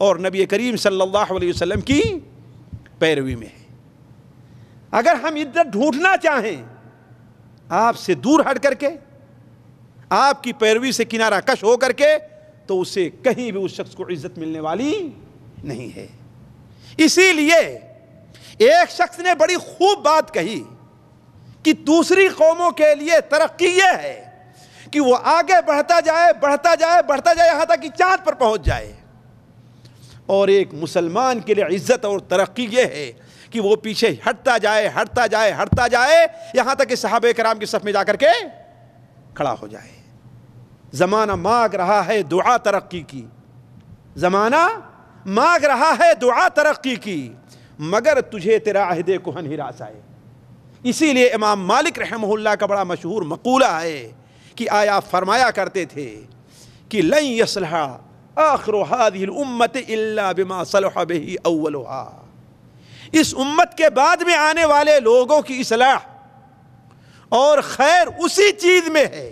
اور نبی کریم صلی اللہ علیہ وسلم کی پیروی میں ہے اگر ہم عزت ڈھونڈنا چاہیں آپ سے دور ہٹ کر کے آپ کی پیروی سے کنارہ کش ہو کر کے تو اسے کہیں بھی اس شخص کو عزت ملنے والی نہیں ہے اسی لیے ایک شخص نے بڑی خوب بات کہی کہ دوسری قوموں کے لیے ترقی یہ ہے کہ وہ آگے بڑھتا جائے بڑھتا جائے بڑھتا جائے یہاں تک کہ چاند پر پہنچ جائے اور ایک مسلمان کے لیے عزت اور ترقی یہ ہے کہ وہ پیچھے ہٹتا جائے ہٹتا جائے ہٹتا جائے یہاں تک کہ صحابہ کرام کی صف میں جا کر کے کھڑا ہو جائے زمانہ مانگ رہا ہے دعا ترقی کی زمانہ رہا ہے دعا ترقی کی مگر تجھے تیرا عہد کو راس آئے اسی لیے امام مالک رحمہ اللہ کا بڑا مشہور مقولہ ہے کہ آیا فرمایا کرتے تھے کہ لن آخر بما صلح اس امت کے بعد میں آنے والے لوگوں کی اصلاح اور خیر اسی چیز میں ہے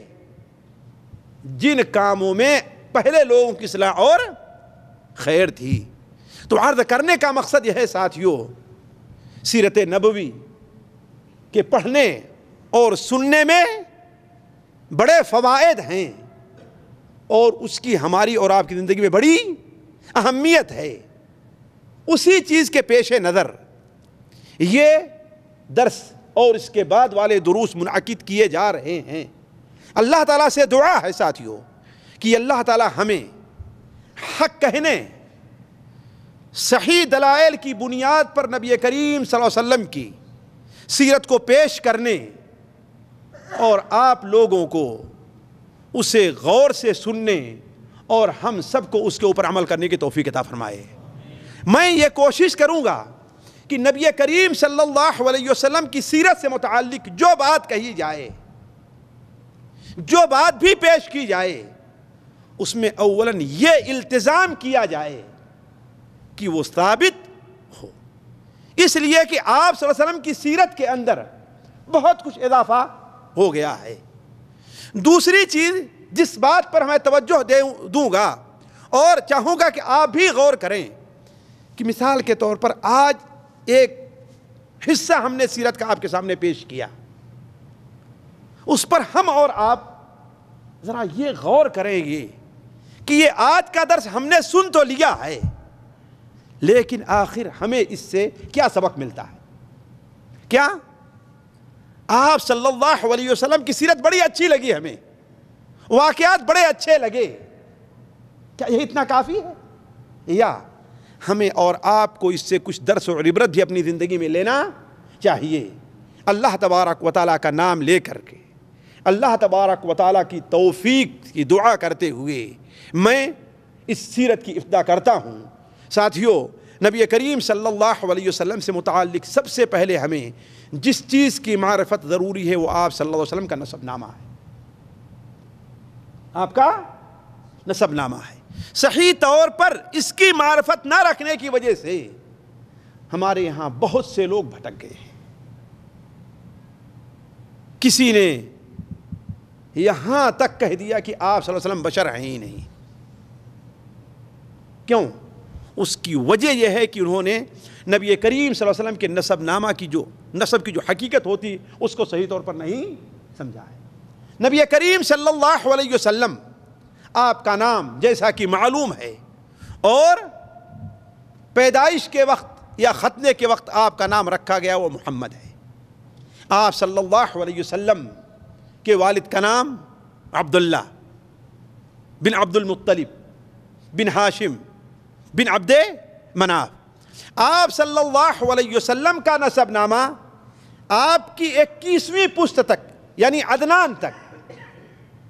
جن کاموں میں پہلے لوگوں کی اصلاح اور خیر تھی تو عرض کرنے کا مقصد یہ ہے ساتھیوں سیرت نبوی کے پڑھنے اور سننے میں بڑے فوائد ہیں اور اس کی ہماری اور آپ کی زندگی میں بڑی اہمیت ہے اسی چیز کے پیش نظر یہ درس اور اس کے بعد والے دروس منعقد کیے جا رہے ہیں اللہ تعالیٰ سے دعا ہے ساتھیوں کہ اللہ تعالیٰ ہمیں حق کہنے صحیح دلائل کی بنیاد پر نبی کریم صلی اللہ علیہ وسلم کی سیرت کو پیش کرنے اور آپ لوگوں کو اسے غور سے سننے اور ہم سب کو اس کے اوپر عمل کرنے کی توفیق عطا فرمائے میں یہ کوشش کروں گا کہ نبی کریم صلی اللہ علیہ وسلم کی سیرت سے متعلق جو بات کہی جائے جو بات بھی پیش کی جائے اس میں اولاً یہ التزام کیا جائے کہ وہ ثابت ہو اس لیے کہ آپ صلی اللہ علیہ وسلم کی سیرت کے اندر بہت کچھ اضافہ ہو گیا ہے دوسری چیز جس بات پر ہمیں توجہ دوں گا اور چاہوں گا کہ آپ بھی غور کریں کہ مثال کے طور پر آج ایک حصہ ہم نے سیرت کا آپ کے سامنے پیش کیا اس پر ہم اور آپ ذرا یہ غور کریں گے کہ یہ آج کا درس ہم نے سن تو لیا ہے لیکن آخر ہمیں اس سے کیا سبق ملتا ہے کیا آپ صلی اللہ علیہ وسلم کی سیرت بڑی اچھی لگی ہمیں واقعات بڑے اچھے لگے کیا یہ اتنا کافی ہے یا ہمیں اور آپ کو اس سے کچھ درس و عبرت بھی اپنی زندگی میں لینا چاہیے اللہ تبارک و تعالیٰ کا نام لے کر کے اللہ تبارک و تعالیٰ کی توفیق کی دعا کرتے ہوئے میں اس سیرت کی افدا کرتا ہوں ساتھیوں نبی کریم صلی اللہ علیہ وسلم سے متعلق سب سے پہلے ہمیں جس چیز کی معرفت ضروری ہے وہ آپ صلی اللہ علیہ وسلم کا نصب نامہ ہے آپ کا نصب نامہ ہے صحیح طور پر اس کی معرفت نہ رکھنے کی وجہ سے ہمارے یہاں بہت سے لوگ بھٹک گئے ہیں کسی نے یہاں تک کہہ دیا کہ آپ صلی اللہ علیہ وسلم بشر ہیں ہی نہیں کیوں اس کی وجہ یہ ہے کہ انہوں نے نبی کریم صلی اللہ علیہ وسلم کے نصب نامہ کی جو نصب کی جو حقیقت ہوتی اس کو صحیح طور پر نہیں سمجھا ہے نبی کریم صلی اللہ علیہ وسلم آپ کا نام جیسا کہ معلوم ہے اور پیدائش کے وقت یا ختنے کے وقت آپ کا نام رکھا گیا وہ محمد ہے آپ صلی اللہ علیہ وسلم کے والد کا نام عبداللہ بن عبد المطلب بن ہاشم بن عبد مناف آپ صلی اللہ علیہ وسلم کا نصب نامہ آپ کی اکیسویں پشت تک یعنی عدنان تک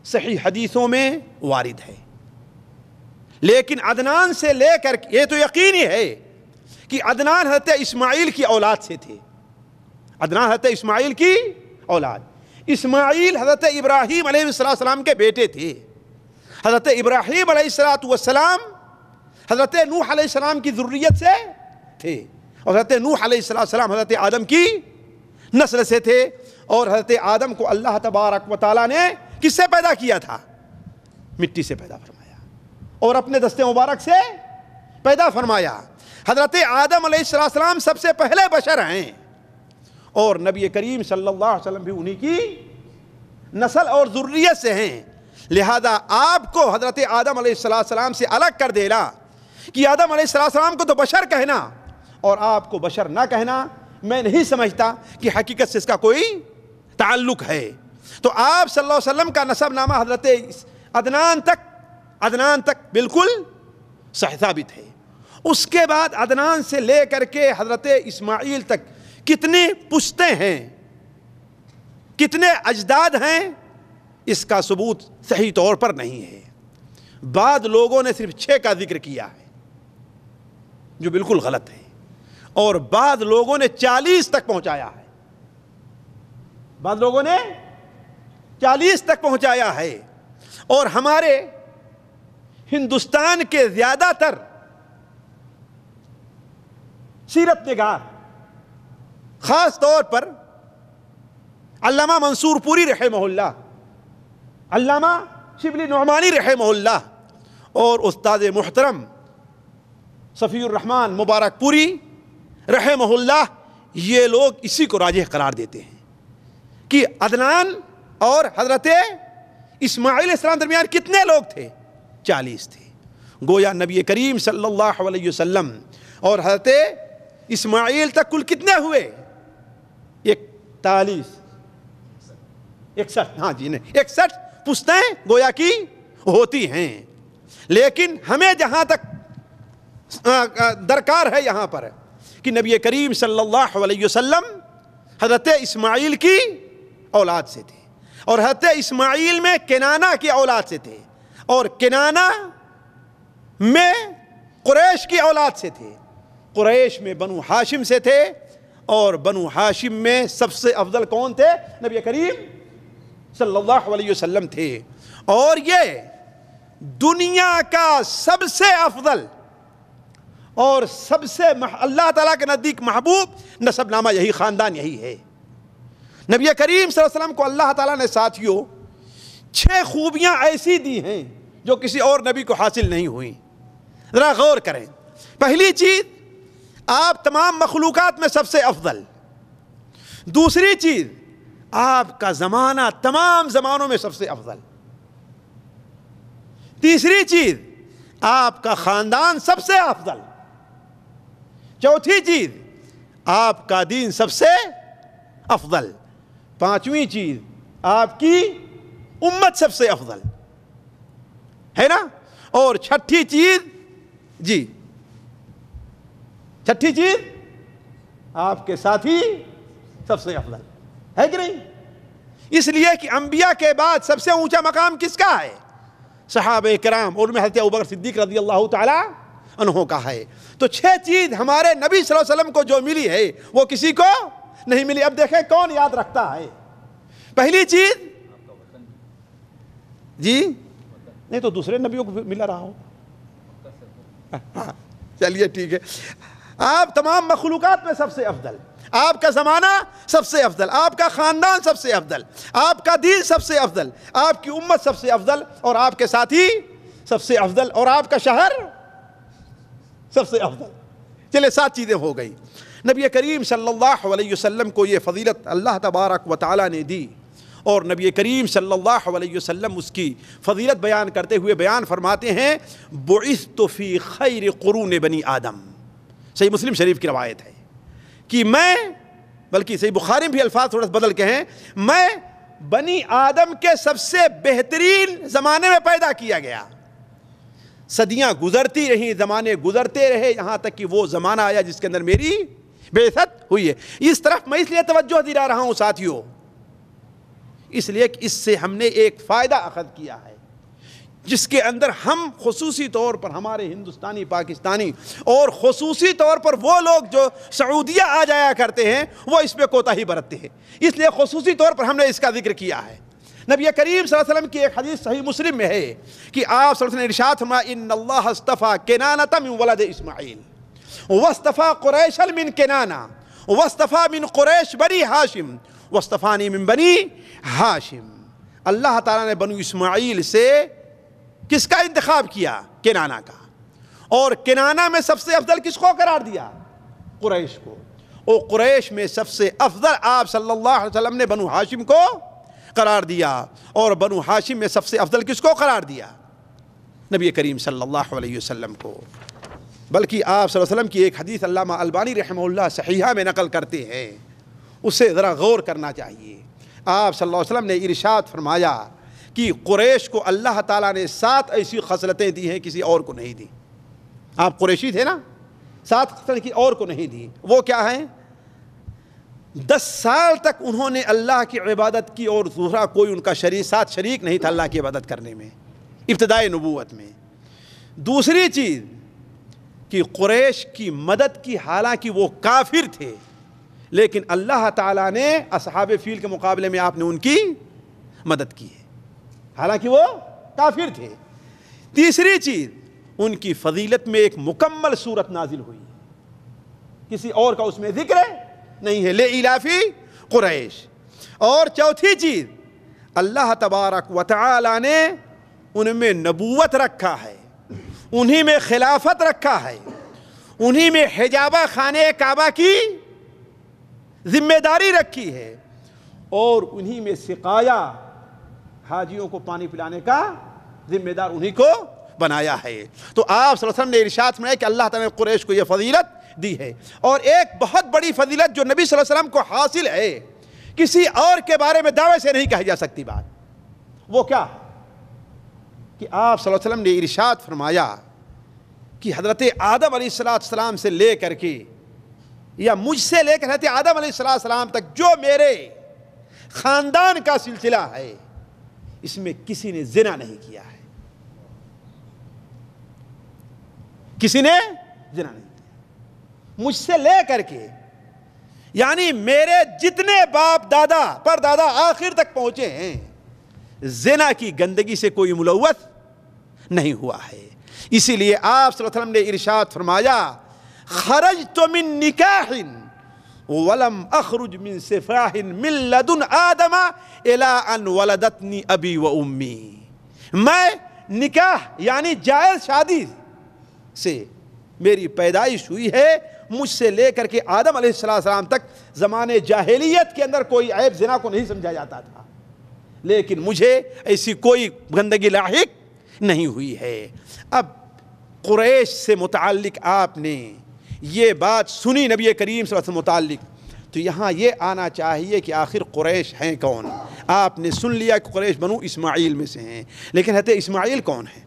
صحیح حدیثوں میں وارد ہے لیکن عدنان سے لے کر یہ تو یقینی ہے کہ عدنان حضرت اسماعیل کی اولاد سے تھے عدنان حضرت اسماعیل کی اولاد اسماعیل حضرت ابراہیم علیہ السلام کے بیٹے تھے حضرت ابراہیم علیہ السلام حضرت نوح علیہ السلام کی ذریت سے تھے حضرت نوح علیہ السلام حضرت آدم کی نسل سے تھے اور حضرت آدم کو اللہ تبارک و تعالیٰ نے کس سے پیدا کیا تھا مٹی سے پیدا فرمایا اور اپنے دستے مبارک سے پیدا فرمایا حضرت آدم علیہ السلام سب سے پہلے بشر ہیں اور نبی کریم صلی اللہ علیہ وسلم بھی انہی کی نسل اور ذریعت سے ہیں لہذا آپ کو حضرت آدم علیہ السلام سے الگ کر دینا کہ آدم علیہ السلام کو تو بشر کہنا اور آپ کو بشر نہ کہنا میں نہیں سمجھتا کہ حقیقت سے اس کا کوئی تعلق ہے تو آپ صلی اللہ علیہ وسلم کا نصب نامہ حضرت عدنان تک عدنان تک بالکل صحیح ثابت ہے اس کے بعد عدنان سے لے کر کے حضرت اسماعیل تک کتنے پشتے ہیں کتنے اجداد ہیں اس کا ثبوت صحیح طور پر نہیں ہے بعد لوگوں نے صرف چھ کا ذکر کیا ہے جو بالکل غلط ہے اور بعد لوگوں نے چالیس تک پہنچایا ہے بعد لوگوں نے چالیس تک پہنچایا ہے اور ہمارے ہندوستان کے زیادہ تر سیرت نگاہ خاص طور پر علامہ منصور پوری رحمہ اللہ علامہ شبلی نعمانی رحمہ اللہ اور استاذ محترم صفی الرحمن مبارک پوری رحمہ اللہ یہ لوگ اسی کو راجح قرار دیتے ہیں کہ عدنان اور حضرت اسماعیل السلام درمیان کتنے لوگ تھے چالیس تھے گویا نبی کریم صلی اللہ علیہ وسلم اور حضرت اسماعیل تک کل کتنے ہوئے اکتالیس اکسٹھ ہاں جی نہیں اکسٹھ پشتیں گویا کی ہوتی ہیں لیکن ہمیں جہاں تک درکار ہے یہاں پر کہ نبی کریم صلی اللہ علیہ وسلم حضرت اسماعیل کی اولاد سے تھی اور حضرت اسماعیل میں کنانہ کی اولاد سے تھے اور کنانہ میں قریش کی اولاد سے تھے قریش میں بنو ہاشم سے تھے اور بنو ہاشم میں سب سے افضل کون تھے نبی کریم صلی اللہ علیہ وسلم تھے اور یہ دنیا کا سب سے افضل اور سب سے اللہ تعالیٰ کے نزدیک محبوب نصب نامہ یہی خاندان یہی ہے نبی کریم صلی اللہ علیہ وسلم کو اللہ تعالیٰ نے ساتھیوں چھ خوبیاں ایسی دی ہیں جو کسی اور نبی کو حاصل نہیں ہوئیں ذرا غور کریں پہلی چیز آپ تمام مخلوقات میں سب سے افضل دوسری چیز آپ کا زمانہ تمام زمانوں میں سب سے افضل تیسری چیز آپ کا خاندان سب سے افضل چوتھی چیز آپ کا دین سب سے افضل پانچویں چیز آپ کی امت سب سے افضل ہے نا اور چھٹی چیز جی چھٹی چیز آپ کے ساتھ سب سے افضل ہے کہ نہیں اس لیے کہ انبیاء کے بعد سب سے اونچا مقام کس کا ہے صحابہ کرام اور صدیق رضی اللہ تعالی انہوں کا ہے تو چھ چیز ہمارے نبی صلی اللہ علیہ وسلم کو جو ملی ہے وہ کسی کو نہیں ملی اب دیکھیں کون یاد رکھتا ہے پہلی چیز جی نہیں تو دوسرے نبیوں کو ملا رہا ہوں ہاں، چلیے ٹھیک ہے آپ تمام مخلوقات میں سب سے افضل آپ کا زمانہ سب سے افضل آپ کا خاندان سب سے افضل آپ کا دین سب سے افضل آپ کی امت سب سے افضل اور آپ کے ساتھی سب سے افضل اور آپ کا شہر سب سے افضل چلے سات چیزیں ہو گئی نبی کریم صلی اللہ علیہ وسلم کو یہ فضیلت اللہ تبارک و تعالی نے دی اور نبی کریم صلی اللہ علیہ وسلم اس کی فضیلت بیان کرتے ہوئے بیان فرماتے ہیں فی خیر قرون بنی آدم صحیح مسلم شریف کی روایت ہے کہ میں بلکہ صحیح بخارم بھی الفاظ تھوڑا سا بدل کے ہیں میں بنی آدم کے سب سے بہترین زمانے میں پیدا کیا گیا صدیاں گزرتی رہیں زمانے گزرتے رہے یہاں تک کہ وہ زمانہ آیا جس کے اندر میری بےحد ہوئی ہے اس طرف میں اس لیے توجہ دلا رہا ہوں ساتھیوں اس لیے اس سے ہم نے ایک فائدہ اخذ کیا ہے جس کے اندر ہم خصوصی طور پر ہمارے ہندوستانی پاکستانی اور خصوصی طور پر وہ لوگ جو سعودیہ آ جایا کرتے ہیں وہ اس پہ کوتاہی برتتے ہیں اس لیے خصوصی طور پر ہم نے اس کا ذکر کیا ہے نبی کریم صلی اللہ علیہ وسلم کی ایک حدیث صحیح مسلم میں ہے کہ آپ صلی اللہ اللہ علیہ وسلم نے ارشاد ان من ولد اسماعیل وسطفا قریشلم وسطہ من قریش بنی ہاشم من بنی ہاشم اللہ تعالیٰ نے بنو اسماعیل سے کس کا انتخاب کیا کینانا کا اور میں سب سے افضل کس کو قرار دیا قریش کو اور قریش میں سب سے افضل آپ صلی اللہ علیہ وسلم نے بنو ہاشم کو قرار دیا اور بنو ہاشم میں سب سے افضل کس کو قرار دیا نبی کریم صلی اللہ علیہ وسلم کو بلکہ آپ صلی اللہ علیہ وسلم کی ایک حدیث علامہ البانی رحمہ اللہ صحیحہ میں نقل کرتے ہیں اسے ذرا غور کرنا چاہیے آپ صلی اللہ علیہ وسلم نے ارشاد فرمایا کہ قریش کو اللہ تعالیٰ نے سات ایسی خصلتیں دی ہیں کسی اور کو نہیں دی آپ قریشی تھے نا سات خصلتیں کی اور کو نہیں دی وہ کیا ہیں دس سال تک انہوں نے اللہ کی عبادت کی اور دوسرا کوئی ان کا شریک سات شریک نہیں تھا اللہ کی عبادت کرنے میں ابتدائی نبوت میں دوسری چیز کہ قریش کی مدد کی حالانکہ وہ کافر تھے لیکن اللہ تعالیٰ نے اصحاب فیل کے مقابلے میں آپ نے ان کی مدد کی ہے حالانکہ وہ کافر تھے تیسری چیز ان کی فضیلت میں ایک مکمل صورت نازل ہوئی کسی اور کا اس میں ذکر ہے نہیں ہے لے الافی قریش اور چوتھی چیز اللہ تبارک و تعالیٰ نے ان میں نبوت رکھا ہے انہی میں خلافت رکھا ہے انہی میں حجابہ خانے کعبہ کی ذمہ داری رکھی ہے اور انہی میں سقایا حاجیوں کو پانی پلانے کا ذمہ دار انہی کو بنایا ہے تو آپ صلی اللہ علیہ وسلم نے ارشاد میں کہ اللہ تعالیٰ نے قریش کو یہ فضیلت دی ہے اور ایک بہت بڑی فضیلت جو نبی صلی اللہ علیہ وسلم کو حاصل ہے کسی اور کے بارے میں دعوے سے نہیں کہی جا سکتی بات وہ کیا ہے کہ آپ صلی اللہ علیہ وسلم نے ارشاد فرمایا کہ حضرت آدم علیہ السلام سے لے کر کے یا مجھ سے لے کر حضرت آدم علیہ السلام تک جو میرے خاندان کا سلسلہ ہے اس میں کسی نے زنا نہیں کیا ہے کسی نے زنا نہیں کیا مجھ سے لے کر کے یعنی میرے جتنے باپ دادا پر دادا آخر تک پہنچے ہیں زنا کی گندگی سے کوئی ملوث نہیں ہوا ہے اسی لئے آپ صلی اللہ علیہ وسلم نے ارشاد فرمایا خرجت من نکاح ولم اخرج من صفاح من لدن آدم الى ان ولدتنی ابی و امی میں نکاح یعنی جائز شادی سے میری پیدائش ہوئی ہے مجھ سے لے کر کے آدم علیہ السلام تک زمانے جاہلیت کے اندر کوئی عیب زنا کو نہیں سمجھا جاتا تھا لیکن مجھے ایسی کوئی گندگی لاحق نہیں ہوئی ہے اب قریش سے متعلق آپ نے یہ بات سنی نبی کریم صلی اللہ علیہ وسلم متعلق تو یہاں یہ آنا چاہیے کہ آخر قریش ہیں کون آپ نے سن لیا کہ قریش بنو اسماعیل میں سے ہیں لیکن حضرت اسماعیل کون ہے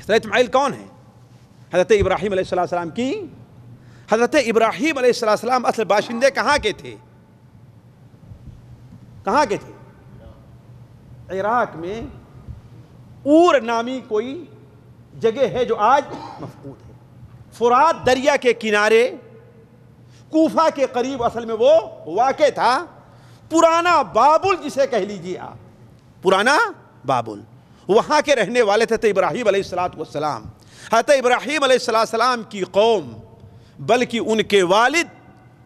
حضرت اسماعیل کون ہے حضرت ابراہیم علیہ السلام کی حضرت ابراہیم علیہ السلام اصل باشندے کہاں کے تھے کہاں کے تھے عراق میں اور نامی کوئی جگہ ہے جو آج مفقود ہے فراد دریا کے کنارے کوفہ کے قریب اصل میں وہ واقع تھا پرانا بابل جسے کہہ لیجیے آپ پرانا بابل وہاں کے رہنے والے تھے ابراہیم علیہ السلام حتی ابراہیم علیہ السلام کی قوم بلکہ ان کے والد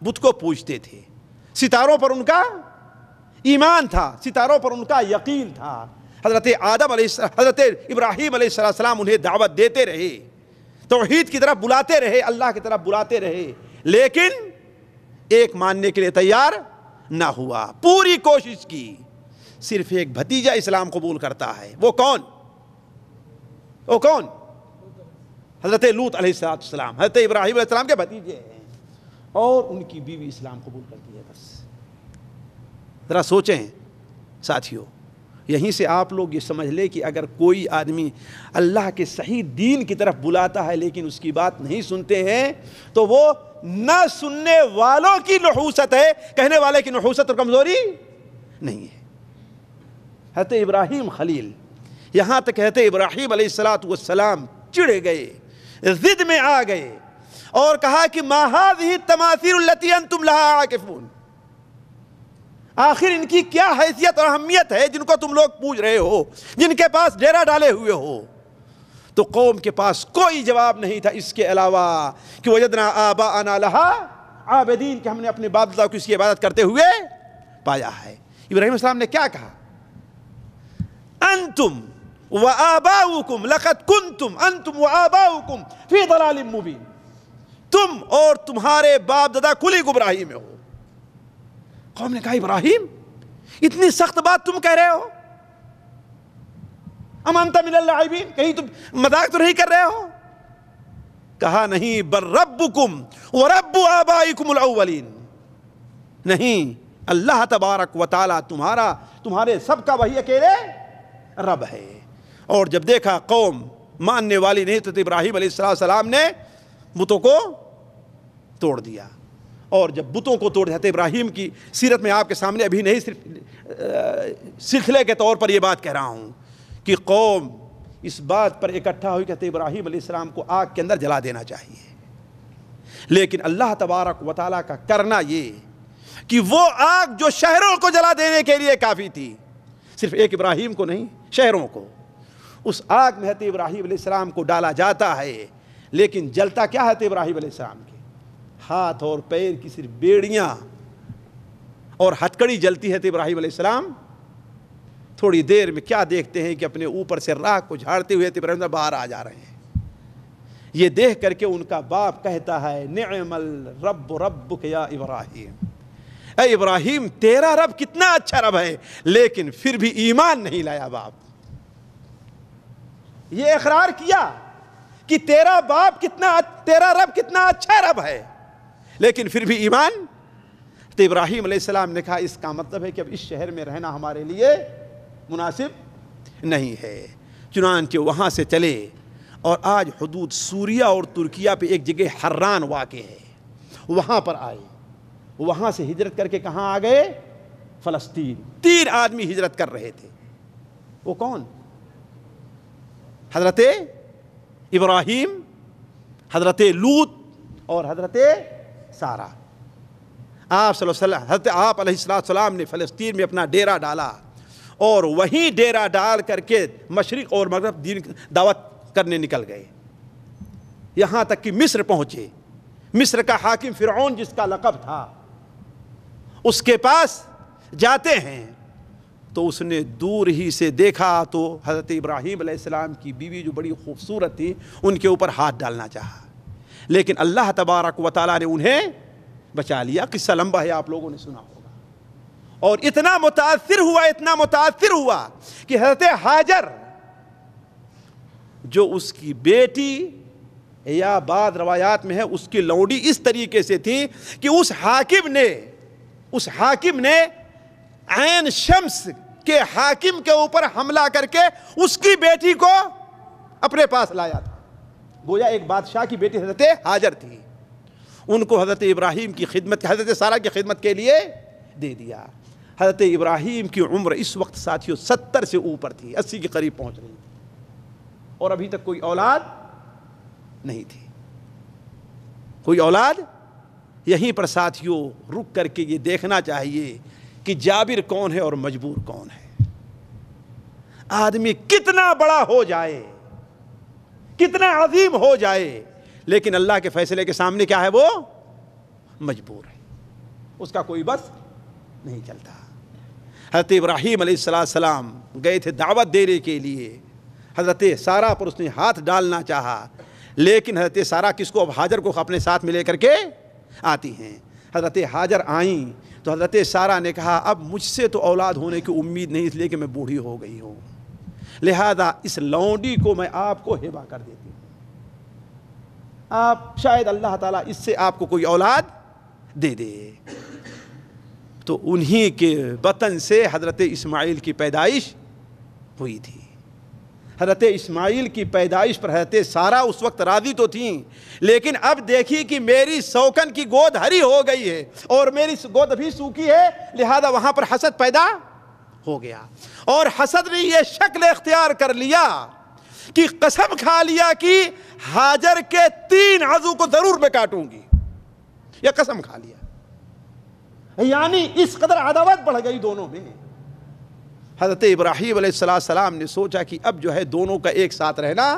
بدھ کو پوچھتے تھے ستاروں پر ان کا ایمان تھا ستاروں پر ان کا یقین تھا حضرت آدم علیہ السلام حضرت ابراہیم علیہ السلام انہیں دعوت دیتے رہے توحید کی طرف بلاتے رہے اللہ کی طرف بلاتے رہے لیکن ایک ماننے کے لیے تیار نہ ہوا پوری کوشش کی صرف ایک بھتیجا اسلام قبول کرتا ہے وہ کون وہ کون حضرت لوت علیہ السلام حضرت ابراہیم علیہ السلام کے بھتیجے ہیں اور ان کی بیوی اسلام قبول کرتی ہے بس ذرا سوچیں ساتھیوں یہیں سے آپ لوگ یہ سمجھ لے کہ اگر کوئی آدمی اللہ کے صحیح دین کی طرف بلاتا ہے لیکن اس کی بات نہیں سنتے ہیں تو وہ نہ سننے والوں کی نحوست ہے کہنے والے کی نحوست اور کمزوری نہیں ہے حضرت ابراہیم خلیل یہاں تک حضرت ابراہیم علیہ السلام چڑے گئے زد میں آ گئے اور کہا کہ ماہا ذہی تماثیر اللتی انتم لہا آکفون آخر ان کی کیا حیثیت اور اہمیت ہے جن کو تم لوگ پوچھ رہے ہو جن کے پاس ڈیرا ڈالے ہوئے ہو تو قوم کے پاس کوئی جواب نہیں تھا اس کے علاوہ کہ وجدنا آبا انا لہا عابدین کہ ہم نے اپنے باب اللہ کو اس کی عبادت کرتے ہوئے پایا ہے ابراہیم السلام نے کیا کہا انتم وآباؤکم لقد کنتم انتم وآباؤکم فی ضلال مبین تم اور تمہارے باب دادا کلی گبراہی میں ہو قوم نے کہا ابراہیم اتنی سخت بات تم کہہ رہے ہو امانتا مل کہیں تم مذاق تو نہیں کر رہے ہو کہا نہیں بر ربکم و رب ابائی الاولین نہیں اللہ تبارک و تعالی تمہارا تمہارے سب کا وہی اکیلے رب ہے اور جب دیکھا قوم ماننے والی نہیں تو ابراہیم علیہ السلام نے بتوں کو توڑ دیا اور جب بتوں کو توڑ جاتے ابراہیم کی سیرت میں آپ کے سامنے ابھی نہیں صرف سلسلے کے طور پر یہ بات کہہ رہا ہوں کہ قوم اس بات پر اکٹھا ہوئی کہتے ابراہیم علیہ السلام کو آگ کے اندر جلا دینا چاہیے لیکن اللہ تبارک و تعالیٰ کا کرنا یہ کہ وہ آگ جو شہروں کو جلا دینے کے لیے کافی تھی صرف ایک ابراہیم کو نہیں شہروں کو اس آگ میں حتی ابراہیم علیہ السلام کو ڈالا جاتا ہے لیکن جلتا کیا ہے ابراہیم علیہ السلام کی ہاتھ اور پیر کی صرف بیڑیاں اور ہتکڑی جلتی ہے تو ابراہیم علیہ السلام تھوڑی دیر میں کیا دیکھتے ہیں کہ اپنے اوپر سے راہ کو جھاڑتے ہوئے تے براہ باہر آ جا رہے ہیں یہ دیکھ کر کے ان کا باپ کہتا ہے نعم الرب ربک یا ابراہیم اے ابراہیم تیرا رب کتنا اچھا رب ہے لیکن پھر بھی ایمان نہیں لایا باپ یہ اخرار کیا کہ تیرا باپ کتنا تیرا رب کتنا اچھا رب ہے لیکن پھر بھی ایمان تو ابراہیم علیہ السلام نے کہا اس کا مطلب ہے کہ اب اس شہر میں رہنا ہمارے لیے مناسب نہیں ہے چنانچہ وہاں سے چلے اور آج حدود سوریا اور ترکیہ پہ ایک جگہ حران واقع ہے وہاں پر آئے وہاں سے ہجرت کر کے کہاں آ گئے فلسطین تین آدمی ہجرت کر رہے تھے وہ کون حضرت ابراہیم حضرت لوت اور حضرت سارا آپ صلی اللہ حضرت آپ علیہ السلام نے فلسطین میں اپنا ڈیرہ ڈالا اور وہیں ڈیرہ ڈال کر کے مشرق اور مغرب دین دعوت کرنے نکل گئے یہاں تک کہ مصر پہنچے مصر کا حاکم فرعون جس کا لقب تھا اس کے پاس جاتے ہیں تو اس نے دور ہی سے دیکھا تو حضرت ابراہیم علیہ السلام کی بیوی جو بڑی خوبصورت تھی ان کے اوپر ہاتھ ڈالنا چاہا لیکن اللہ تبارک و تعالیٰ نے انہیں بچا لیا قصہ لمبا ہے آپ لوگوں نے سنا ہوگا اور اتنا متاثر ہوا اتنا متاثر ہوا کہ حضرت حاجر جو اس کی بیٹی یا بعض روایات میں ہے اس کی لونڈی اس طریقے سے تھی کہ اس حاکم نے اس حاکم نے عین شمس کے حاکم کے اوپر حملہ کر کے اس کی بیٹی کو اپنے پاس لایا تھا گویا ایک بادشاہ کی بیٹی حضرت حاجر تھی ان کو حضرت ابراہیم کی خدمت حضرت سارا کی خدمت کے لیے دے دیا حضرت ابراہیم کی عمر اس وقت ساتھیوں ستر سے اوپر تھی اسی کے قریب پہنچ رہی تھی اور ابھی تک کوئی اولاد نہیں تھی کوئی اولاد یہیں پر ساتھیوں رک کر کے یہ دیکھنا چاہیے کہ جابر کون ہے اور مجبور کون ہے آدمی کتنا بڑا ہو جائے کتنا عظیم ہو جائے لیکن اللہ کے فیصلے کے سامنے کیا ہے وہ مجبور ہے اس کا کوئی بس نہیں چلتا حضرت ابراہیم علیہ السلام گئے تھے دعوت دینے کے لیے حضرت سارا پر اس نے ہاتھ ڈالنا چاہا لیکن حضرت سارا کس کو اب حاضر کو اپنے ساتھ میں لے کر کے آتی ہیں حضرت حاضر آئیں تو حضرت سارا نے کہا اب مجھ سے تو اولاد ہونے کی امید نہیں اس لیے کہ میں بوڑھی ہو گئی ہوں لہذا اس لونڈی کو میں آپ کو ہیبا کر دیتی ہوں آپ شاید اللہ تعالیٰ اس سے آپ کو کوئی اولاد دے دے تو انہی کے بطن سے حضرت اسماعیل کی پیدائش ہوئی تھی حضرت اسماعیل کی پیدائش پر حضرت سارا اس وقت راضی تو تھیں لیکن اب دیکھی کہ میری سوکن کی گود ہری ہو گئی ہے اور میری گود بھی سوکھی ہے لہذا وہاں پر حسد پیدا ہو گیا اور حسد نے یہ شکل اختیار کر لیا کہ قسم کھا لیا کہ حاجر کے تین عضو کو ضرور میں کاٹوں گی یہ قسم کھا لیا یعنی اس قدر عداوت بڑھ گئی دونوں میں حضرت ابراہیم علیہ السلام نے سوچا کہ اب جو ہے دونوں کا ایک ساتھ رہنا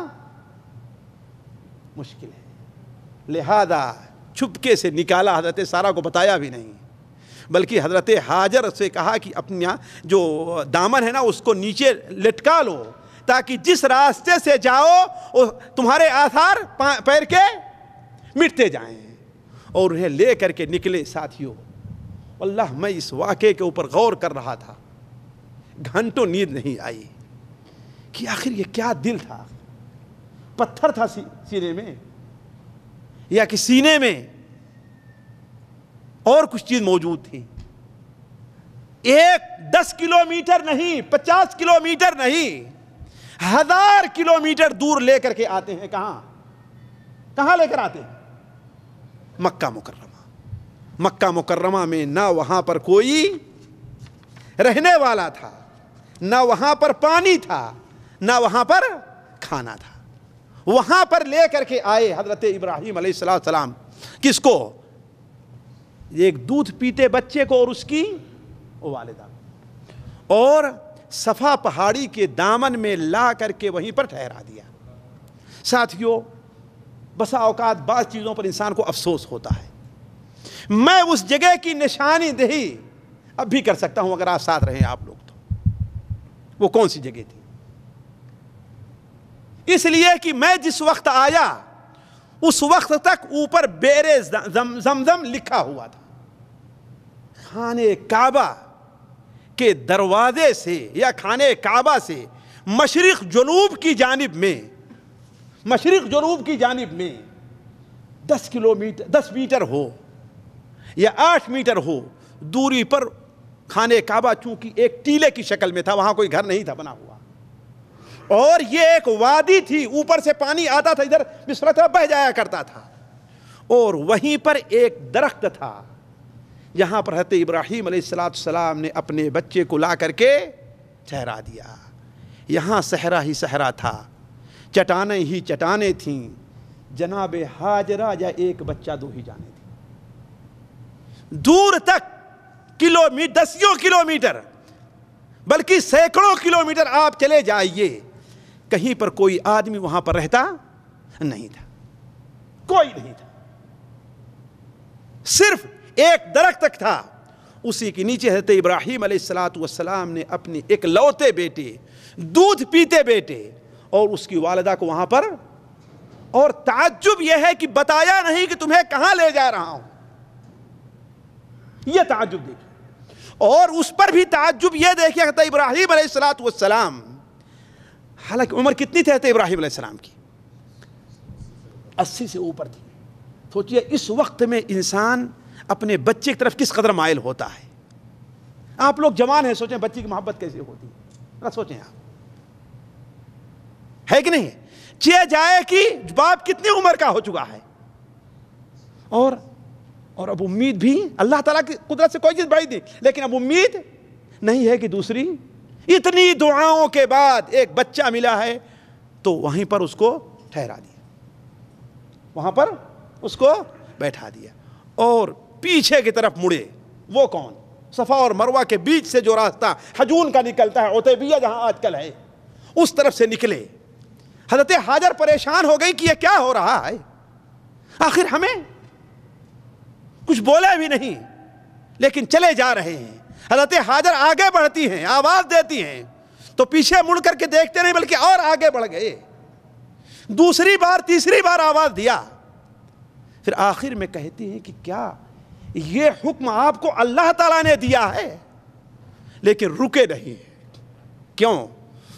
مشکل ہے لہذا چھپکے سے نکالا حضرت سارا کو بتایا بھی نہیں بلکہ حضرت حاجر سے کہا کہ اپنا جو دامن ہے نا اس کو نیچے لٹکا لو تاکہ جس راستے سے جاؤ تمہارے آثار پیر کے مٹتے جائیں اور انہیں لے کر کے نکلے ساتھیوں اللہ میں اس واقعے کے اوپر غور کر رہا تھا گھنٹوں نیند نہیں آئی کہ آخر یہ کیا دل تھا پتھر تھا سینے میں یا کہ سینے میں اور کچھ چیز موجود تھی ایک دس کلومیٹر نہیں پچاس کلومیٹر نہیں ہزار کلومیٹر دور لے کر کے آتے ہیں کہاں کہاں لے کر آتے ہیں مکہ مکرمہ مکہ مکرمہ میں نہ وہاں پر کوئی رہنے والا تھا نہ وہاں پر پانی تھا نہ وہاں پر کھانا تھا وہاں پر لے کر کے آئے حضرت ابراہیم علیہ السلام کس کو ایک دودھ پیتے بچے کو اور اس کی والدہ اور صفا پہاڑی کے دامن میں لا کر کے وہیں پر ٹھہرا دیا ساتھیوں بسا اوقات بعض چیزوں پر انسان کو افسوس ہوتا ہے میں اس جگہ کی نشانی دہی اب بھی کر سکتا ہوں اگر آپ ساتھ رہے ہیں آپ لوگ تو وہ کون سی جگہ تھی اس لیے کہ میں جس وقت آیا اس وقت تک اوپر بیرے زمزم لکھا ہوا تھا خانے کعبہ کے دروازے سے یا کھانے کعبہ سے مشرق جنوب کی جانب میں مشرق جنوب کی جانب میں دس کلو میٹر دس میٹر ہو یا آٹھ میٹر ہو دوری پر کھانے کعبہ چونکہ ایک ٹیلے کی شکل میں تھا وہاں کوئی گھر نہیں تھا بنا ہوا اور یہ ایک وادی تھی اوپر سے پانی آتا تھا ادھر بسرطہ بہ جایا کرتا تھا اور وہیں پر ایک درخت تھا یہاں پر حضرت ابراہیم علیہ السلام السلام نے اپنے بچے کو لا کر کے چہرا دیا یہاں سہرہ ہی صحرا تھا چٹانیں ہی چٹانیں تھیں جناب حاجرہ یا ایک بچہ دو ہی جانے تھی دور تک کلومیٹر دسیوں کلومیٹر بلکہ سینکڑوں کلومیٹر آپ چلے جائیے کہیں پر کوئی آدمی وہاں پر رہتا نہیں تھا کوئی نہیں تھا صرف ایک درخت تک تھا اسی کے نیچے حضرت ابراہیم علیہ السلام نے اپنی ایک لوتے بیٹے دودھ پیتے بیٹے اور اس کی والدہ کو وہاں پر اور تعجب یہ ہے کہ بتایا نہیں کہ تمہیں کہاں لے جا رہا ہوں یہ تعجب دیکھیے اور اس پر بھی تعجب یہ حضرت ابراہیم علیہ حالانکہ عمر کتنی تھی ابراہیم علیہ السلام کی اسی سے اوپر تھی اس وقت میں انسان اپنے بچے کی طرف کس قدر مائل ہوتا ہے آپ لوگ جوان ہیں سوچیں بچے کی محبت کیسے ہوتی ہے سوچیں آپ ہے کہ نہیں چیا جائے کہ باپ کتنی عمر کا ہو چکا ہے اور اور اب امید بھی اللہ تعالیٰ کی قدرت سے کوئی چیز بڑھائی دی لیکن اب امید نہیں ہے کہ دوسری اتنی دعاؤں کے بعد ایک بچہ ملا ہے تو وہیں پر اس کو ٹھہرا دیا وہاں پر اس کو بیٹھا دیا اور پیچھے کی طرف مڑے وہ کون صفا اور مروہ کے بیچ سے جو راستہ حجون کا نکلتا ہے جہاں آج کل ہے اس طرف سے نکلے حضرت حاجر پریشان ہو گئی کہ یہ کیا ہو رہا ہے آخر ہمیں کچھ بولا بھی نہیں لیکن چلے جا رہے ہیں حضرت حاجر آگے بڑھتی ہیں آواز دیتی ہیں تو پیچھے مڑ کر کے دیکھتے نہیں بلکہ اور آگے بڑھ گئے دوسری بار تیسری بار آواز دیا پھر آخر میں کہتی ہیں کہ کیا یہ حکم آپ کو اللہ تعالیٰ نے دیا ہے لیکن رکے نہیں کیوں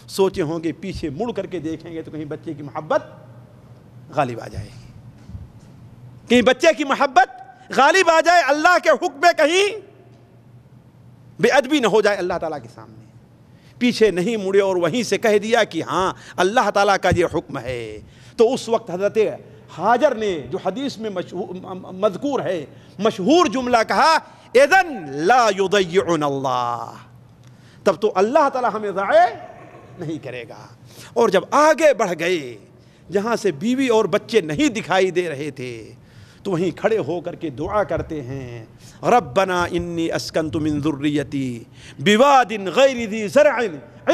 سوچے ہوں گے پیچھے مڑ کر کے دیکھیں گے تو کہیں بچے کی محبت غالب آ جائے گی کہیں بچے کی محبت غالب آ جائے اللہ کے حکم کہیں بے ادبی نہ ہو جائے اللہ تعالیٰ کے سامنے پیچھے نہیں مڑے اور وہیں سے کہہ دیا کہ ہاں اللہ تعالیٰ کا یہ حکم ہے تو اس وقت حضرت حاجر نے جو حدیث میں مذکور ہے مشہور جملہ کہا اذن لا یضیعن اللہ تب تو اللہ تعالی ہمیں ضائع نہیں کرے گا اور جب آگے بڑھ گئے جہاں سے بیوی اور بچے نہیں دکھائی دے رہے تھے تو وہیں کھڑے ہو کر کے دعا کرتے ہیں ربنا انی اسکنت من ذریتی بواد غیر ذی زرع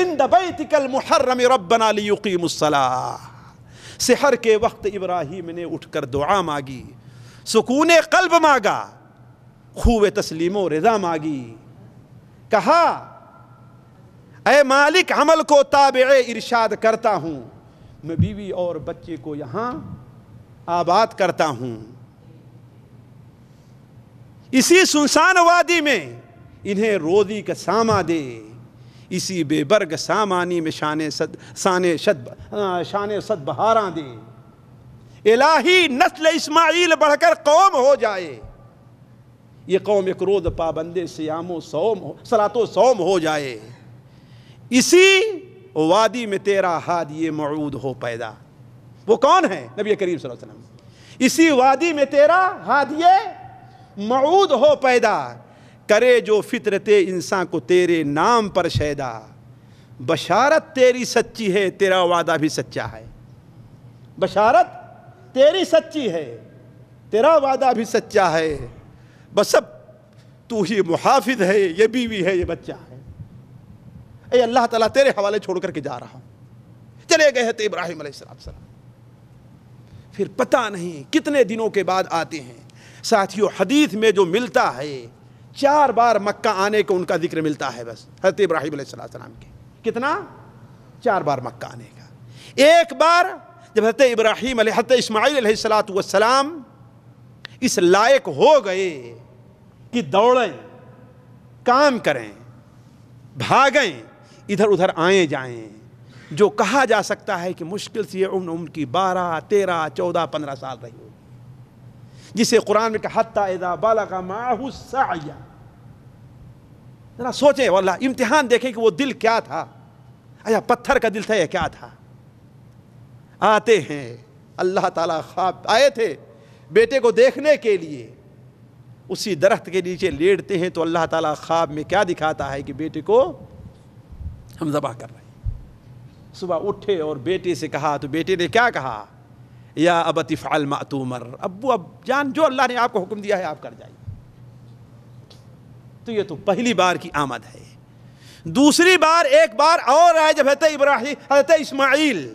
عند بیتک المحرم ربنا لیقیم الصلاح سحر کے وقت ابراہیم نے اٹھ کر دعا مانگی سکون قلب مانگا خوب تسلیم و رضا مانگی کہا اے مالک عمل کو تابع ارشاد کرتا ہوں میں بیوی اور بچے کو یہاں آباد کرتا ہوں اسی سنسان وادی میں انہیں روزی کا ساما دے اسی بے برگ سامانی میں شان صد شان شان ست بہارا دے نسل اسماعیل بڑھ کر قوم ہو جائے یہ قوم ایک روز سیام و و سوم سوم ہو جائے اسی وادی میں تیرا ہاد یہ معود ہو پیدا وہ کون ہے نبی کریم صلی اللہ علیہ وسلم اسی وادی میں تیرا ہاد یہ معود ہو پیدا کرے جو فطرت انسان کو تیرے نام پر شیدا بشارت تیری سچی ہے تیرا وعدہ بھی سچا ہے بشارت تیری سچی ہے تیرا وعدہ بھی سچا ہے بس اب تو ہی محافظ ہے یہ بیوی ہے یہ بچہ ہے اے اللہ تعالیٰ تیرے حوالے چھوڑ کر کے جا رہا ہوں چلے گئے ہیں تو ابراہیم علیہ السلام پھر پتہ نہیں کتنے دنوں کے بعد آتے ہیں ساتھیوں حدیث میں جو ملتا ہے چار بار مکہ آنے کو ان کا ذکر ملتا ہے بس حضرت ابراہیم علیہ السلام کے کتنا چار بار مکہ آنے کا ایک بار جب حضرت ابراہیم علیہ حضرت اسماعیل علیہ السلام والسلام اس لائق ہو گئے کہ دوڑیں کام کریں بھاگیں ادھر ادھر آئیں جائیں جو کہا جا سکتا ہے کہ مشکل سے یہ عمر عمر کی بارہ تیرہ چودہ پندرہ سال رہی ہو جسے قرآن میں کہا اذا بلغ حتہ ذرا سوچیں واللہ امتحان دیکھیں کہ وہ دل کیا تھا پتھر کا دل تھا یا کیا تھا آتے ہیں اللہ تعالیٰ خواب آئے تھے بیٹے کو دیکھنے کے لیے اسی درخت کے نیچے لیٹتے ہیں تو اللہ تعالیٰ خواب میں کیا دکھاتا ہے کہ بیٹے کو ہم ذبح کر رہے ہیں صبح اٹھے اور بیٹے سے کہا تو بیٹے نے کیا کہا یا ابتف معتومر ابو اب جان جو اللہ نے آپ کو حکم دیا ہے آپ کر جائیے تو یہ تو پہلی بار کی آمد ہے دوسری بار ایک بار اور آئے جب حضرت ابراہیم حضرت اسماعیل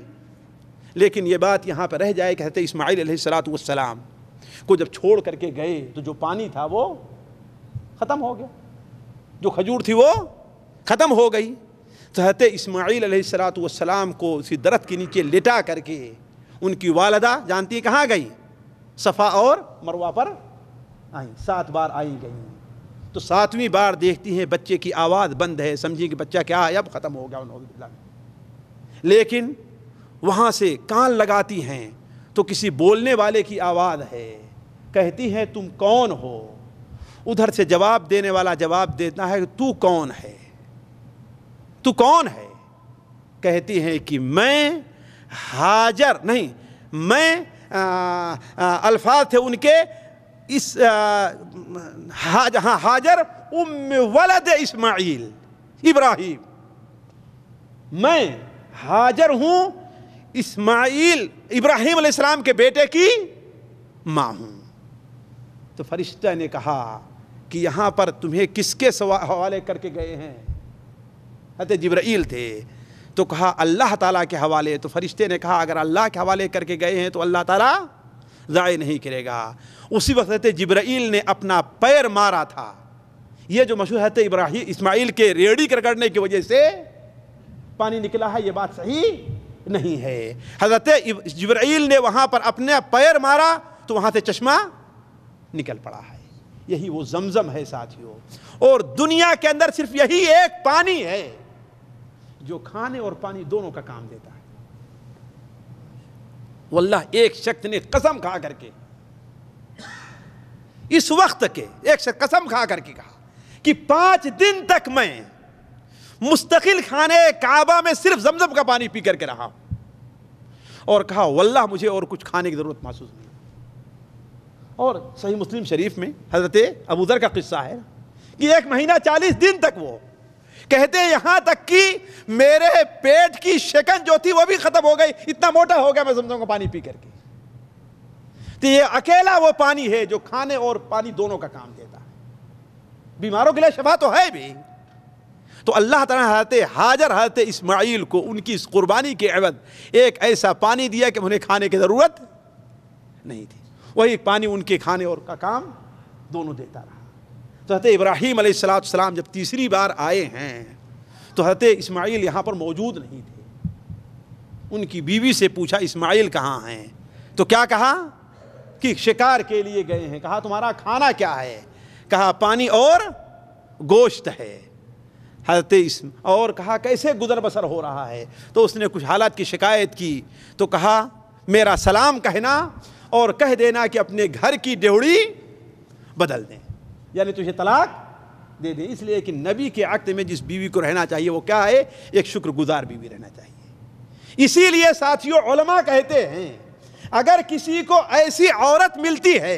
لیکن یہ بات یہاں پہ رہ جائے کہ حضرت اسماعیل علیہ سلاط والسلام کو جب چھوڑ کر کے گئے تو جو پانی تھا وہ ختم ہو گیا جو کھجور تھی وہ ختم ہو گئی تو حضرت اسماعیل علیہ سلاط والسلام کو اسی درخت کے نیچے لٹا کر کے ان کی والدہ جانتی کہاں گئی صفا اور مروہ پر آئیں سات بار آئی گئی تو ساتویں بار دیکھتی ہیں بچے کی آواز بند ہے سمجھیں کہ بچہ کیا ہے اب ختم ہو گیا لیکن وہاں سے کان لگاتی ہیں تو کسی بولنے والے کی آواز ہے کہتی ہے تم کون ہو ادھر سے جواب دینے والا جواب دیتا ہے کہ تو کون ہے تو کون ہے کہتی ہیں کہ میں حاجر نہیں میں الفاظ تھے ان کے اس ہاں، ام ولد اسماعیل ابراہیم میں حاجر ہوں اسماعیل ابراہیم علیہ السلام کے بیٹے کی ماں ہوں تو فرشتہ نے کہا کہ یہاں پر تمہیں کس کے حوالے کر کے گئے ہیں حضرت جبرائیل تھے تو کہا اللہ تعالیٰ کے حوالے تو فرشتے نے کہا اگر اللہ کے حوالے کر کے گئے ہیں تو اللہ تعالیٰ ضائع نہیں کرے گا اسی وقت جبرائیل نے اپنا پیر مارا تھا یہ جو مشہور ابراہیم اسماعیل کے ریڑی کرکڑنے کی وجہ سے پانی نکلا ہے یہ بات صحیح نہیں ہے حضرت جبرائیل نے وہاں پر اپنے پیر مارا تو وہاں سے چشمہ نکل پڑا ہے یہی وہ زمزم ہے ساتھیوں اور دنیا کے اندر صرف یہی ایک پانی ہے جو کھانے اور پانی دونوں کا کام دیتا ہے واللہ ایک شخص نے قسم کھا کر کے اس وقت کے ایک شخص قسم کھا کر کے کہا کہ پانچ دن تک میں مستقل کھانے کعبہ میں صرف زمزم کا پانی پی کر کے رہا ہوں اور کہا واللہ مجھے اور کچھ کھانے کی ضرورت محسوس نہیں اور صحیح مسلم شریف میں حضرت ابو ذر کا قصہ ہے کہ ایک مہینہ چالیس دن تک وہ کہتے یہاں تک کہ میرے پیٹ کی شکن جو تھی وہ بھی ختم ہو گئی اتنا موٹا ہو گیا میں زمزم کو پانی پی کر کے تو یہ اکیلا وہ پانی ہے جو کھانے اور پانی دونوں کا کام دیتا ہے بیماروں کے لیے شفا تو ہے بھی تو اللہ تعالیٰ حضرت حاجر حضرت اسماعیل کو ان کی اس قربانی کے عوض ایک ایسا پانی دیا کہ انہیں کھانے کی ضرورت نہیں تھی وہی پانی ان کے کھانے اور کا کام دونوں دیتا رہا تو حضرت ابراہیم علیہ السلام جب تیسری بار آئے ہیں تو حضرت اسماعیل یہاں پر موجود نہیں تھے ان کی بیوی سے پوچھا اسماعیل کہاں ہیں تو کیا کہا کہ شکار کے لیے گئے ہیں کہا تمہارا کھانا کیا ہے کہا پانی اور گوشت ہے حضرت اسم اور کہا کیسے گزر بسر ہو رہا ہے تو اس نے کچھ حالات کی شکایت کی تو کہا میرا سلام کہنا اور کہہ دینا کہ اپنے گھر کی ڈیوڑی بدل دیں یعنی تجھے طلاق دے دیں اس لیے کہ نبی کے عقد میں جس بیوی کو رہنا چاہیے وہ کیا ہے ایک شکر گزار بیوی رہنا چاہیے اسی لیے ساتھیوں علماء کہتے ہیں اگر کسی کو ایسی عورت ملتی ہے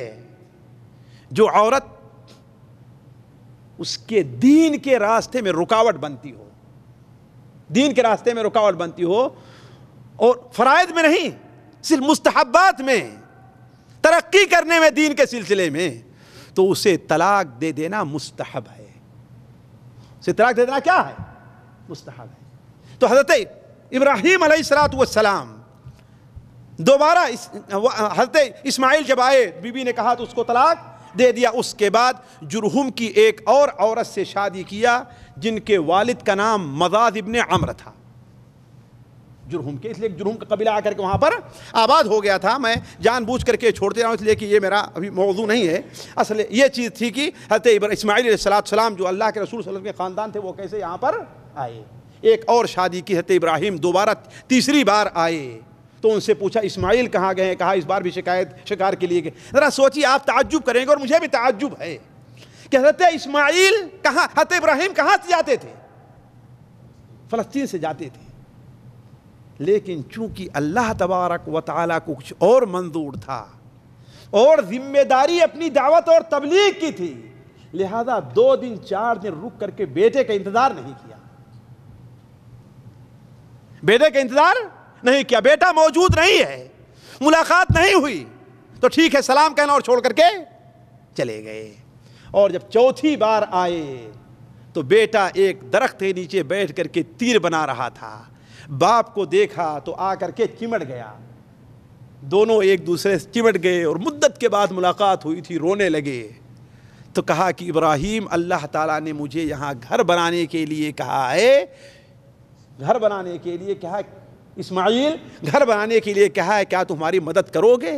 جو عورت اس کے دین کے راستے میں رکاوٹ بنتی ہو دین کے راستے میں رکاوٹ بنتی ہو اور فرائد میں نہیں صرف مستحبات میں ترقی کرنے میں دین کے سلسلے میں تو اسے طلاق دے دینا مستحب ہے اسے طلاق دے دینا کیا ہے مستحب ہے تو حضرت ابراہیم علیہ السلام دوبارہ حضرت اسماعیل جب بی بیوی نے کہا تو اس کو طلاق دے دیا اس کے بعد جرہم کی ایک اور عورت سے شادی کیا جن کے والد کا نام مضاد ابن عمر تھا جرہم کے اس لیے کا قبلہ آ کر کے وہاں پر آباد ہو گیا تھا میں جان بوجھ کر کے چھوڑتے رہا ہوں اس لیے کہ یہ میرا ابھی موضوع نہیں ہے اصل یہ چیز تھی کہ حضرت عبر اسماعیل علیہ السلام جو اللہ کے رسول صلی اللہ علیہ وسلم کے خاندان تھے وہ کیسے یہاں پر آئے ایک اور شادی کی حضرت ابراہیم دوبارہ تیسری بار آئے تو ان سے پوچھا اسماعیل کہاں گئے ہیں کہا اس بار بھی شکایت شکار کے لیے گئے ذرا سوچیے آپ تعجب کریں گے اور مجھے بھی تعجب ہے کہ حضرت اسماعیل کہاں حضرت ابراہیم کہاں سے جاتے تھے فلسطین سے جاتے تھے لیکن چونکہ اللہ تبارک و تعالیٰ کو کچھ اور منظور تھا اور ذمہ داری اپنی دعوت اور تبلیغ کی تھی لہذا دو دن چار دن رک کر کے بیٹے کا انتظار نہیں کیا بیٹے کا انتظار نہیں کیا بیٹا موجود نہیں ہے ملاقات نہیں ہوئی تو ٹھیک ہے سلام کہنا اور چھوڑ کر کے چلے گئے اور جب چوتھی بار آئے تو بیٹا ایک درخت کے نیچے بیٹھ کر کے تیر بنا رہا تھا باپ کو دیکھا تو آ کر کے چمٹ گیا دونوں ایک دوسرے سے چمٹ گئے اور مدت کے بعد ملاقات ہوئی تھی رونے لگے تو کہا کہ ابراہیم اللہ تعالیٰ نے مجھے یہاں گھر بنانے کے لیے کہا ہے گھر بنانے کے لیے کہا ہے اسماعیل گھر بنانے کے لیے کہا ہے کیا تمہاری مدد کرو گے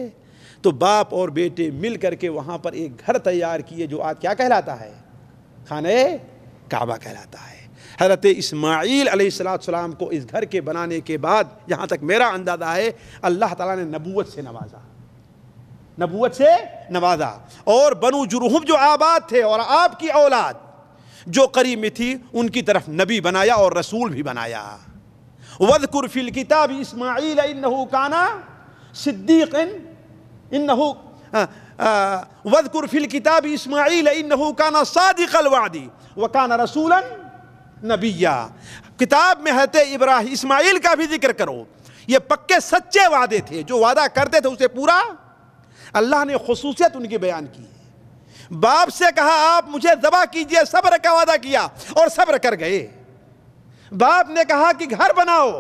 تو باپ اور بیٹے مل کر کے وہاں پر ایک گھر تیار کیے جو آج کیا کہلاتا ہے خانے کعبہ کہلاتا ہے حضرت اسماعیل علیہ السلام کو اس گھر کے بنانے کے بعد یہاں تک میرا اندازہ ہے اللہ تعالیٰ نے نبوت سے نوازا نبوت سے نوازا اور بنو جرہم جو آباد تھے اور آپ کی اولاد جو قریب میں تھی ان کی طرف نبی بنایا اور رسول بھی بنایا وَذْكُرْ فِي الْكِتَابِ اسماعیل کانا صدیق ان اِنَّهُ وَذْكُرْ فِي اسماعیل اسْمَعِيلَ اِنَّهُ کانا صَادِقَ الْوَعْدِ وَكَانَ رَسُولًا نبیا کتاب میں حضرت ابراہیم اسماعیل کا بھی ذکر کرو یہ پکے سچے وعدے تھے جو وعدہ کرتے تھے اسے پورا اللہ نے خصوصیت ان کی بیان کی باپ سے کہا آپ مجھے زبا کیجئے صبر کا وعدہ کیا اور سبر کر گئے باپ نے کہا کہ گھر بناؤ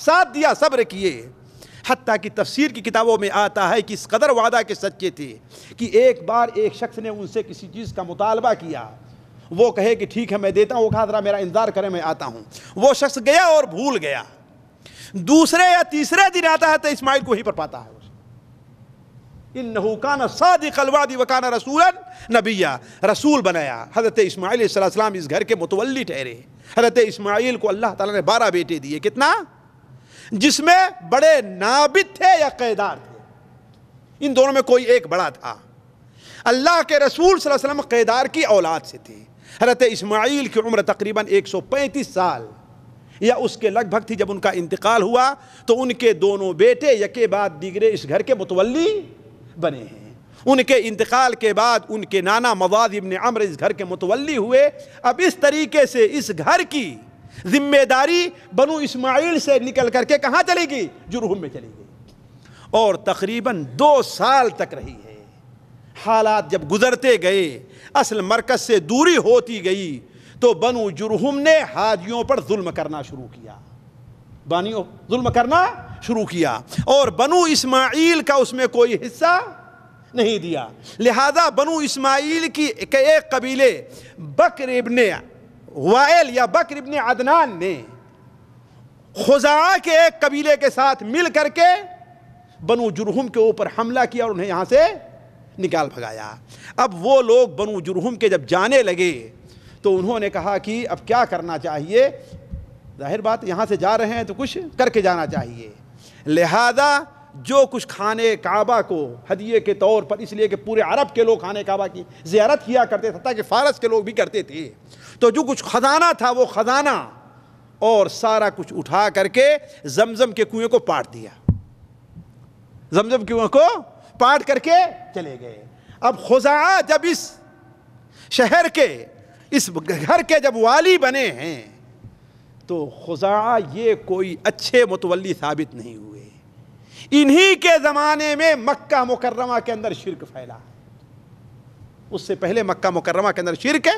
ساتھ دیا صبر کیے حتیٰ کی تفسیر کی کتابوں میں آتا ہے کہ اس قدر وعدہ کے سچے تھے کہ ایک بار ایک شخص نے ان سے کسی چیز کا مطالبہ کیا وہ کہے کہ ٹھیک ہے میں دیتا ہوں وہ ذرا میرا انتظار کرے میں آتا ہوں وہ شخص گیا اور بھول گیا دوسرے یا تیسرے دن آتا ہے تو اسماعیل کو ہی پر پاتا ہے انہو صادق الوادی وکانا رسولا نبیا رسول بنایا حضرت اسماعیل صلی السلام اس گھر کے متولی ٹھہرے حضرت اسماعیل کو اللہ تعالیٰ نے بارہ بیٹے دیے کتنا جس میں بڑے نابد تھے یا قیدار تھے ان دونوں میں کوئی ایک بڑا تھا اللہ کے رسول صلی اللہ علیہ وسلم قیدار کی اولاد سے تھے حضرت اسماعیل کی عمر تقریباً ایک سو پینتیس سال یا اس کے لگ بھگ تھی جب ان کا انتقال ہوا تو ان کے دونوں بیٹے یکے بعد دیگرے اس گھر کے متولی بنے ہیں ان کے انتقال کے بعد ان کے نانا مواد عمر اس گھر کے متولی ہوئے اب اس طریقے سے اس گھر کی ذمہ داری بنو اسماعیل سے نکل کر کے کہاں چلے گی جرہم میں چلے گی اور تقریباً دو سال تک رہی ہے حالات جب گزرتے گئے اصل مرکز سے دوری ہوتی گئی تو بنو جرہم نے حاجیوں پر ظلم کرنا شروع کیا بانیوں ظلم کرنا شروع کیا اور بنو اسماعیل کا اس میں کوئی حصہ نہیں دیا لہذا بنو اسماعیل کی ایک قبیلے بکر ابن وائل یا بکر ابن عدنان نے خزاں کے ایک قبیلے کے ساتھ مل کر کے بنو جرہم کے اوپر حملہ کیا اور انہیں یہاں سے نکال بھگایا اب وہ لوگ بنو جرہم کے جب جانے لگے تو انہوں نے کہا کہ اب کیا کرنا چاہیے ظاہر بات یہاں سے جا رہے ہیں تو کچھ کر کے جانا چاہیے لہذا جو کچھ کھانے کعبہ کو حدیعے کے طور پر اس لیے کہ پورے عرب کے لوگ کھانے کعبہ کی زیارت کیا کرتے تھے تاکہ فارس کے لوگ بھی کرتے تھے تو جو کچھ خزانہ تھا وہ خزانہ اور سارا کچھ اٹھا کر کے زمزم کے کوئے کو پاٹ دیا زمزم کیوں کو پاٹ کر کے چلے گئے اب خزاں جب اس شہر کے اس گھر کے جب والی بنے ہیں تو خزا یہ کوئی اچھے متولی ثابت نہیں ہوئے انہی کے زمانے میں مکہ مکرمہ کے اندر شرک پھیلا اس سے پہلے مکہ مکرمہ کے اندر شرک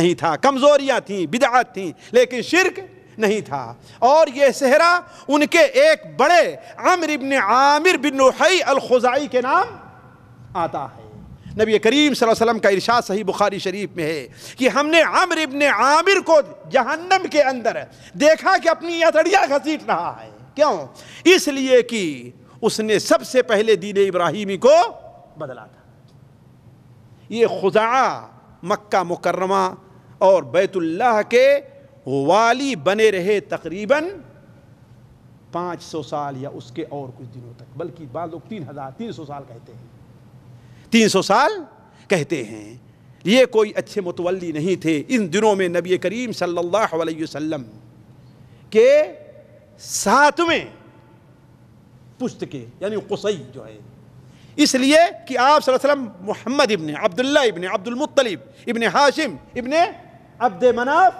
نہیں تھا کمزوریاں تھیں بدعات تھیں لیکن شرک نہیں تھا اور یہ صحرا ان کے ایک بڑے عمر بن عامر بن نوحی الخزائی کے نام آتا ہے نبی کریم صلی اللہ علیہ وسلم کا ارشاد صحیح بخاری شریف میں ہے کہ ہم نے عمر ابن عامر کو جہنم کے اندر دیکھا کہ اپنی اتڑیا کھسیٹ رہا ہے کیوں اس لیے کہ اس نے سب سے پہلے دین ابراہیمی کو بدلا تھا یہ خزعہ مکہ مکرمہ اور بیت اللہ کے والی بنے رہے تقریباً پانچ سو سال یا اس کے اور کچھ دنوں تک بلکہ بعض لوگ تین ہزار تین سو سال کہتے ہیں تین سو سال کہتے ہیں یہ کوئی اچھے متولی نہیں تھے ان دنوں میں نبی کریم صلی اللہ علیہ وسلم کے ساتویں کے یعنی قصی جو ہے اس لیے کہ آپ صلی اللہ علیہ وسلم محمد ابن عبداللہ ابن عبد المطلب ابن حاشم ابن عبد مناف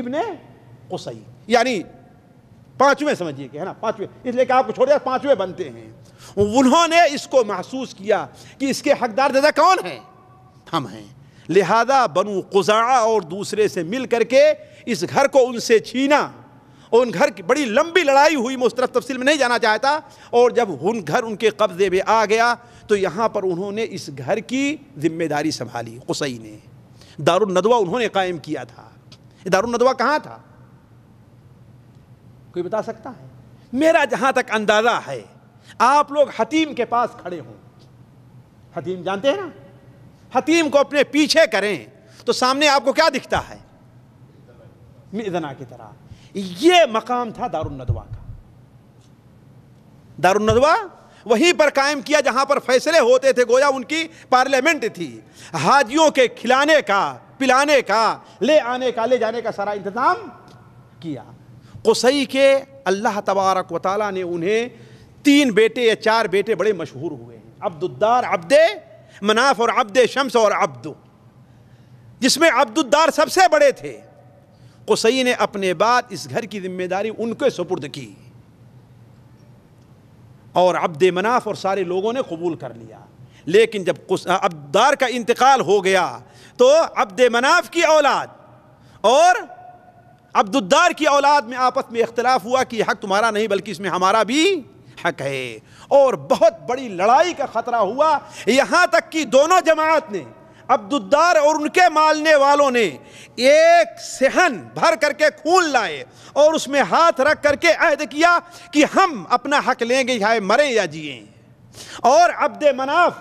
ابن قصی یعنی پانچویں سمجھئے کہ ہے نا پانچویں اس لئے کہ آپ کو چھوڑے پانچویں بنتے ہیں انہوں نے اس کو محسوس کیا کہ اس کے حق دار دادا کون ہیں ہم ہیں لہذا بنو قزعہ اور دوسرے سے مل کر کے اس گھر کو ان سے چھینا اور ان گھر کی بڑی لمبی لڑائی ہوئی میں اس طرف تفصیل میں نہیں جانا چاہتا اور جب ان گھر ان کے قبضے میں آ گیا تو یہاں پر انہوں نے اس گھر کی ذمہ داری سنبھالی قسائی نے دار الندوہ انہوں نے قائم کیا تھا دار الدوا کہاں تھا کوئی بتا سکتا ہے میرا جہاں تک اندازہ ہے آپ لوگ حتیم کے پاس کھڑے ہوں حتیم جانتے ہیں نا حتیم کو اپنے پیچھے کریں تو سامنے آپ کو کیا دکھتا ہے مئذنا کی طرح یہ مقام تھا دار النوا کا دار النوا وہیں قائم کیا جہاں پر فیصلے ہوتے تھے گویا ان کی پارلیمنٹ تھی حاجیوں کے کھلانے کا پلانے کا لے آنے کا لے جانے کا سارا انتظام کیا کوسائی کے اللہ تبارک و تعالیٰ نے انہیں تین بیٹے یا چار بیٹے بڑے مشہور ہوئے ہیں الدار عبد مناف اور عبد شمس اور عبد جس میں الدار سب سے بڑے تھے کوسائی نے اپنے بعد اس گھر کی ذمہ داری ان کے سپرد کی اور عبد مناف اور سارے لوگوں نے قبول کر لیا لیکن جب عبدار کا انتقال ہو گیا تو عبد مناف کی اولاد اور الدار کی اولاد میں آپس میں اختلاف ہوا کہ حق تمہارا نہیں بلکہ اس میں ہمارا بھی حق ہے اور بہت بڑی لڑائی کا خطرہ ہوا یہاں تک کہ دونوں جماعت نے عبدالدار اور ان کے مالنے والوں نے ایک سہن بھر کر کے خون لائے اور اس میں ہاتھ رکھ کر کے عہد کیا کہ ہم اپنا حق لیں گے یا مریں اور عبد مناف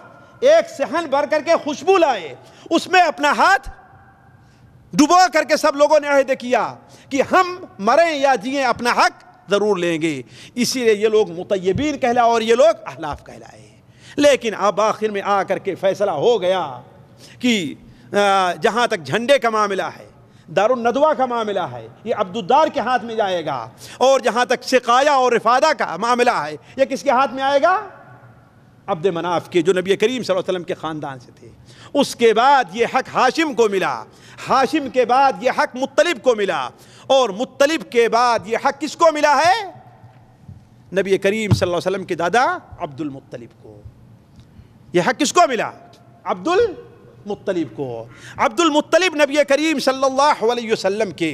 ایک سہن بھر کر کے خوشبو لائے اس میں اپنا ہاتھ ڈبو کر کے سب لوگوں نے عہد کیا کہ ہم مریں یا جیئیں اپنا حق ضرور لیں گے اسی لیے یہ لوگ کہلائے اور یہ لوگ احلاف کہلائے لیکن اب آخر میں آ کر کے فیصلہ ہو گیا کہ جہاں تک جھنڈے کا معاملہ ہے دار الندوہ کا معاملہ ہے یہ عبدالدار کے ہاتھ میں جائے گا اور جہاں تک سقایہ اور رفادہ کا معاملہ ہے یہ کس کے ہاتھ میں آئے گا عبد مناف کے جو نبی کریم صلی اللہ علیہ وسلم کے خاندان سے تھے اس کے بعد یہ حق ہاشم کو ملا ہاشم کے بعد یہ حق مطلب کو ملا اور مطلب کے بعد یہ حق کس کو ملا ہے نبی کریم صلی اللہ علیہ وسلم کے دادا عبد المطلب کو یہ حق کس کو ملا عبد المطلب مطلب کو عبد المطلب نبی کریم صلی اللہ علیہ وسلم کے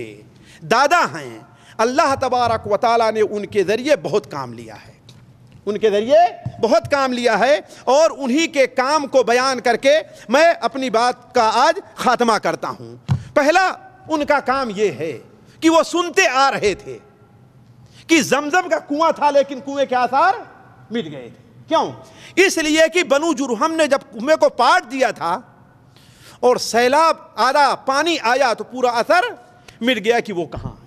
دادا ہیں اللہ تبارک و تعالی نے ان کے ذریعے بہت کام لیا ہے ان کے ذریعے بہت کام لیا ہے اور انہی کے کام کو بیان کر کے میں اپنی بات کا آج خاتمہ کرتا ہوں پہلا ان کا کام یہ ہے کہ وہ سنتے آ رہے تھے کہ زمزم کا کنواں تھا لیکن کنویں کے آثار مٹ گئے تھے کیوں اس لیے کہ بنو جرحم نے جب کنویں کو پاٹ دیا تھا اور سیلاب آدھا پانی آیا تو پورا اثر مٹ گیا کہ وہ کہاں ہے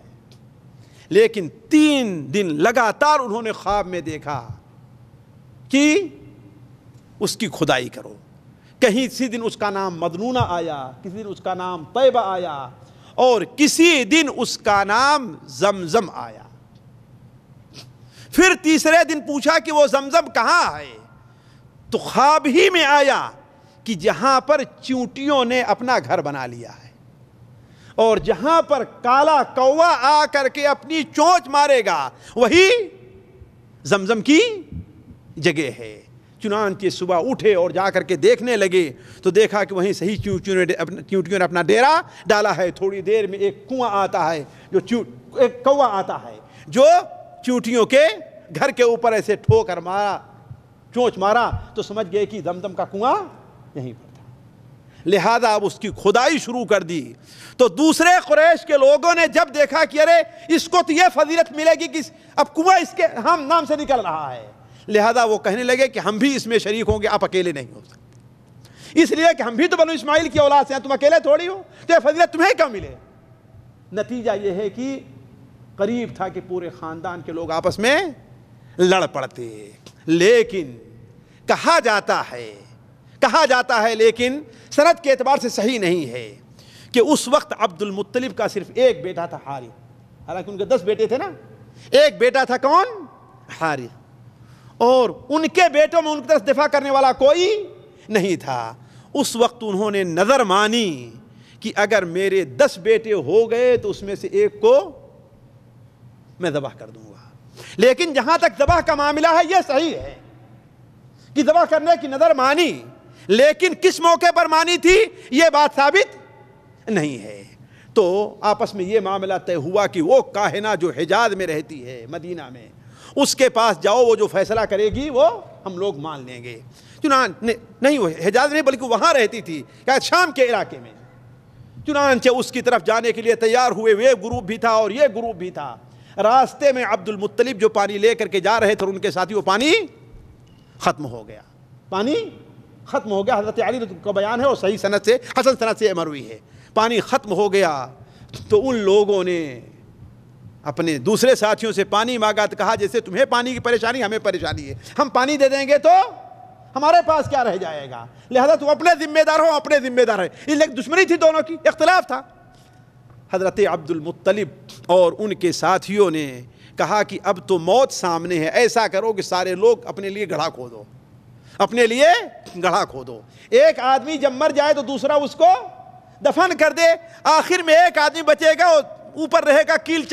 لیکن تین دن لگاتار انہوں نے خواب میں دیکھا کہ اس کی کھدائی کرو کہیں اسی دن اس کا نام مدنونہ آیا کسی دن اس کا نام طیبہ آیا اور کسی دن اس کا نام زمزم آیا پھر تیسرے دن پوچھا کہ وہ زمزم کہاں ہے تو خواب ہی میں آیا کہ جہاں پر چونٹیوں نے اپنا گھر بنا لیا ہے اور جہاں پر کالا کا آ کر کے اپنی چونچ مارے گا وہی زمزم کی جگہ ہے چنانچہ صبح اٹھے اور جا کر کے دیکھنے لگے تو دیکھا کہ وہیں صحیح چونٹیوں نے اپنا ڈیرا ڈالا ہے تھوڑی دیر میں ایک کنواں آتا ہے جو چو ایک کو آتا ہے جو چونٹیوں کے گھر کے اوپر ایسے ٹھو کر مارا چونچ مارا تو سمجھ گئے کہ زمزم کا کنواں یہیں پر تھا لہذا اب اس کی خدائی شروع کر دی تو دوسرے قریش کے لوگوں نے جب دیکھا کہ ارے اس کو تو یہ فضیلت ملے گی کہ اب کنواں اس کے ہم نام سے نکل رہا ہے لہذا وہ کہنے لگے کہ ہم بھی اس میں شریک ہوں گے آپ اکیلے نہیں ہو سکتے اس لیے کہ ہم بھی تو بنو اسماعیل کی اولاد سے ہیں تم اکیلے تھوڑی ہو تو یہ فضیلت تمہیں کیوں ملے نتیجہ یہ ہے کہ قریب تھا کہ پورے خاندان کے لوگ آپس میں لڑ پڑتے لیکن کہا جاتا ہے کہا جاتا ہے لیکن سند کے اعتبار سے صحیح نہیں ہے کہ اس وقت عبد المطلب کا صرف ایک بیٹا تھا حاری حالانکہ ان کے دس بیٹے تھے نا ایک بیٹا تھا کون حاری اور ان کے بیٹوں میں ان کی طرف دفاع کرنے والا کوئی نہیں تھا اس وقت انہوں نے نظر مانی کہ اگر میرے دس بیٹے ہو گئے تو اس میں سے ایک کو میں دبا کر دوں گا لیکن جہاں تک دبا کا معاملہ ہے یہ صحیح ہے کہ ذبح کرنے کی نظر مانی لیکن کس موقع پر مانی تھی یہ بات ثابت نہیں ہے تو آپس میں یہ معاملہ طے ہوا کہ وہ کاہنا جو حجاز میں رہتی ہے مدینہ میں اس کے پاس جاؤ وہ جو فیصلہ کرے گی وہ ہم لوگ مان لیں گے چنان نہیں بلکہ وہاں رہتی تھی شام کے علاقے میں چنانچہ اس کی طرف جانے کے لیے تیار ہوئے وہ گروپ بھی تھا اور یہ گروپ بھی تھا راستے میں عبد المطلب جو پانی لے کر کے جا رہے تھے ان کے ساتھ وہ پانی ختم ہو گیا پانی ختم ہو گیا حضرت علی کا بیان ہے اور صحیح صنعت سے حسن صنعت سے مروی ہے پانی ختم ہو گیا تو ان لوگوں نے اپنے دوسرے ساتھیوں سے پانی مانگا تو کہا جیسے تمہیں پانی کی پریشانی ہمیں پریشانی ہے ہم پانی دے دیں گے تو ہمارے پاس کیا رہ جائے گا لہذا تم اپنے ذمہ دار ہو اپنے ذمہ دار ہے یہ دشمنی تھی دونوں کی اختلاف تھا حضرت عبد المطلب اور ان کے ساتھیوں نے کہا کہ اب تو موت سامنے ہے ایسا کرو کہ سارے لوگ اپنے لیے گڑھا کھو دو اپنے لیے گڑھا کھودو ایک آدمی جب مر جائے تو دوسرا اس کو دفن کر دے آخر میں ایک آدمی بچے گا اوپر رہے گا کیل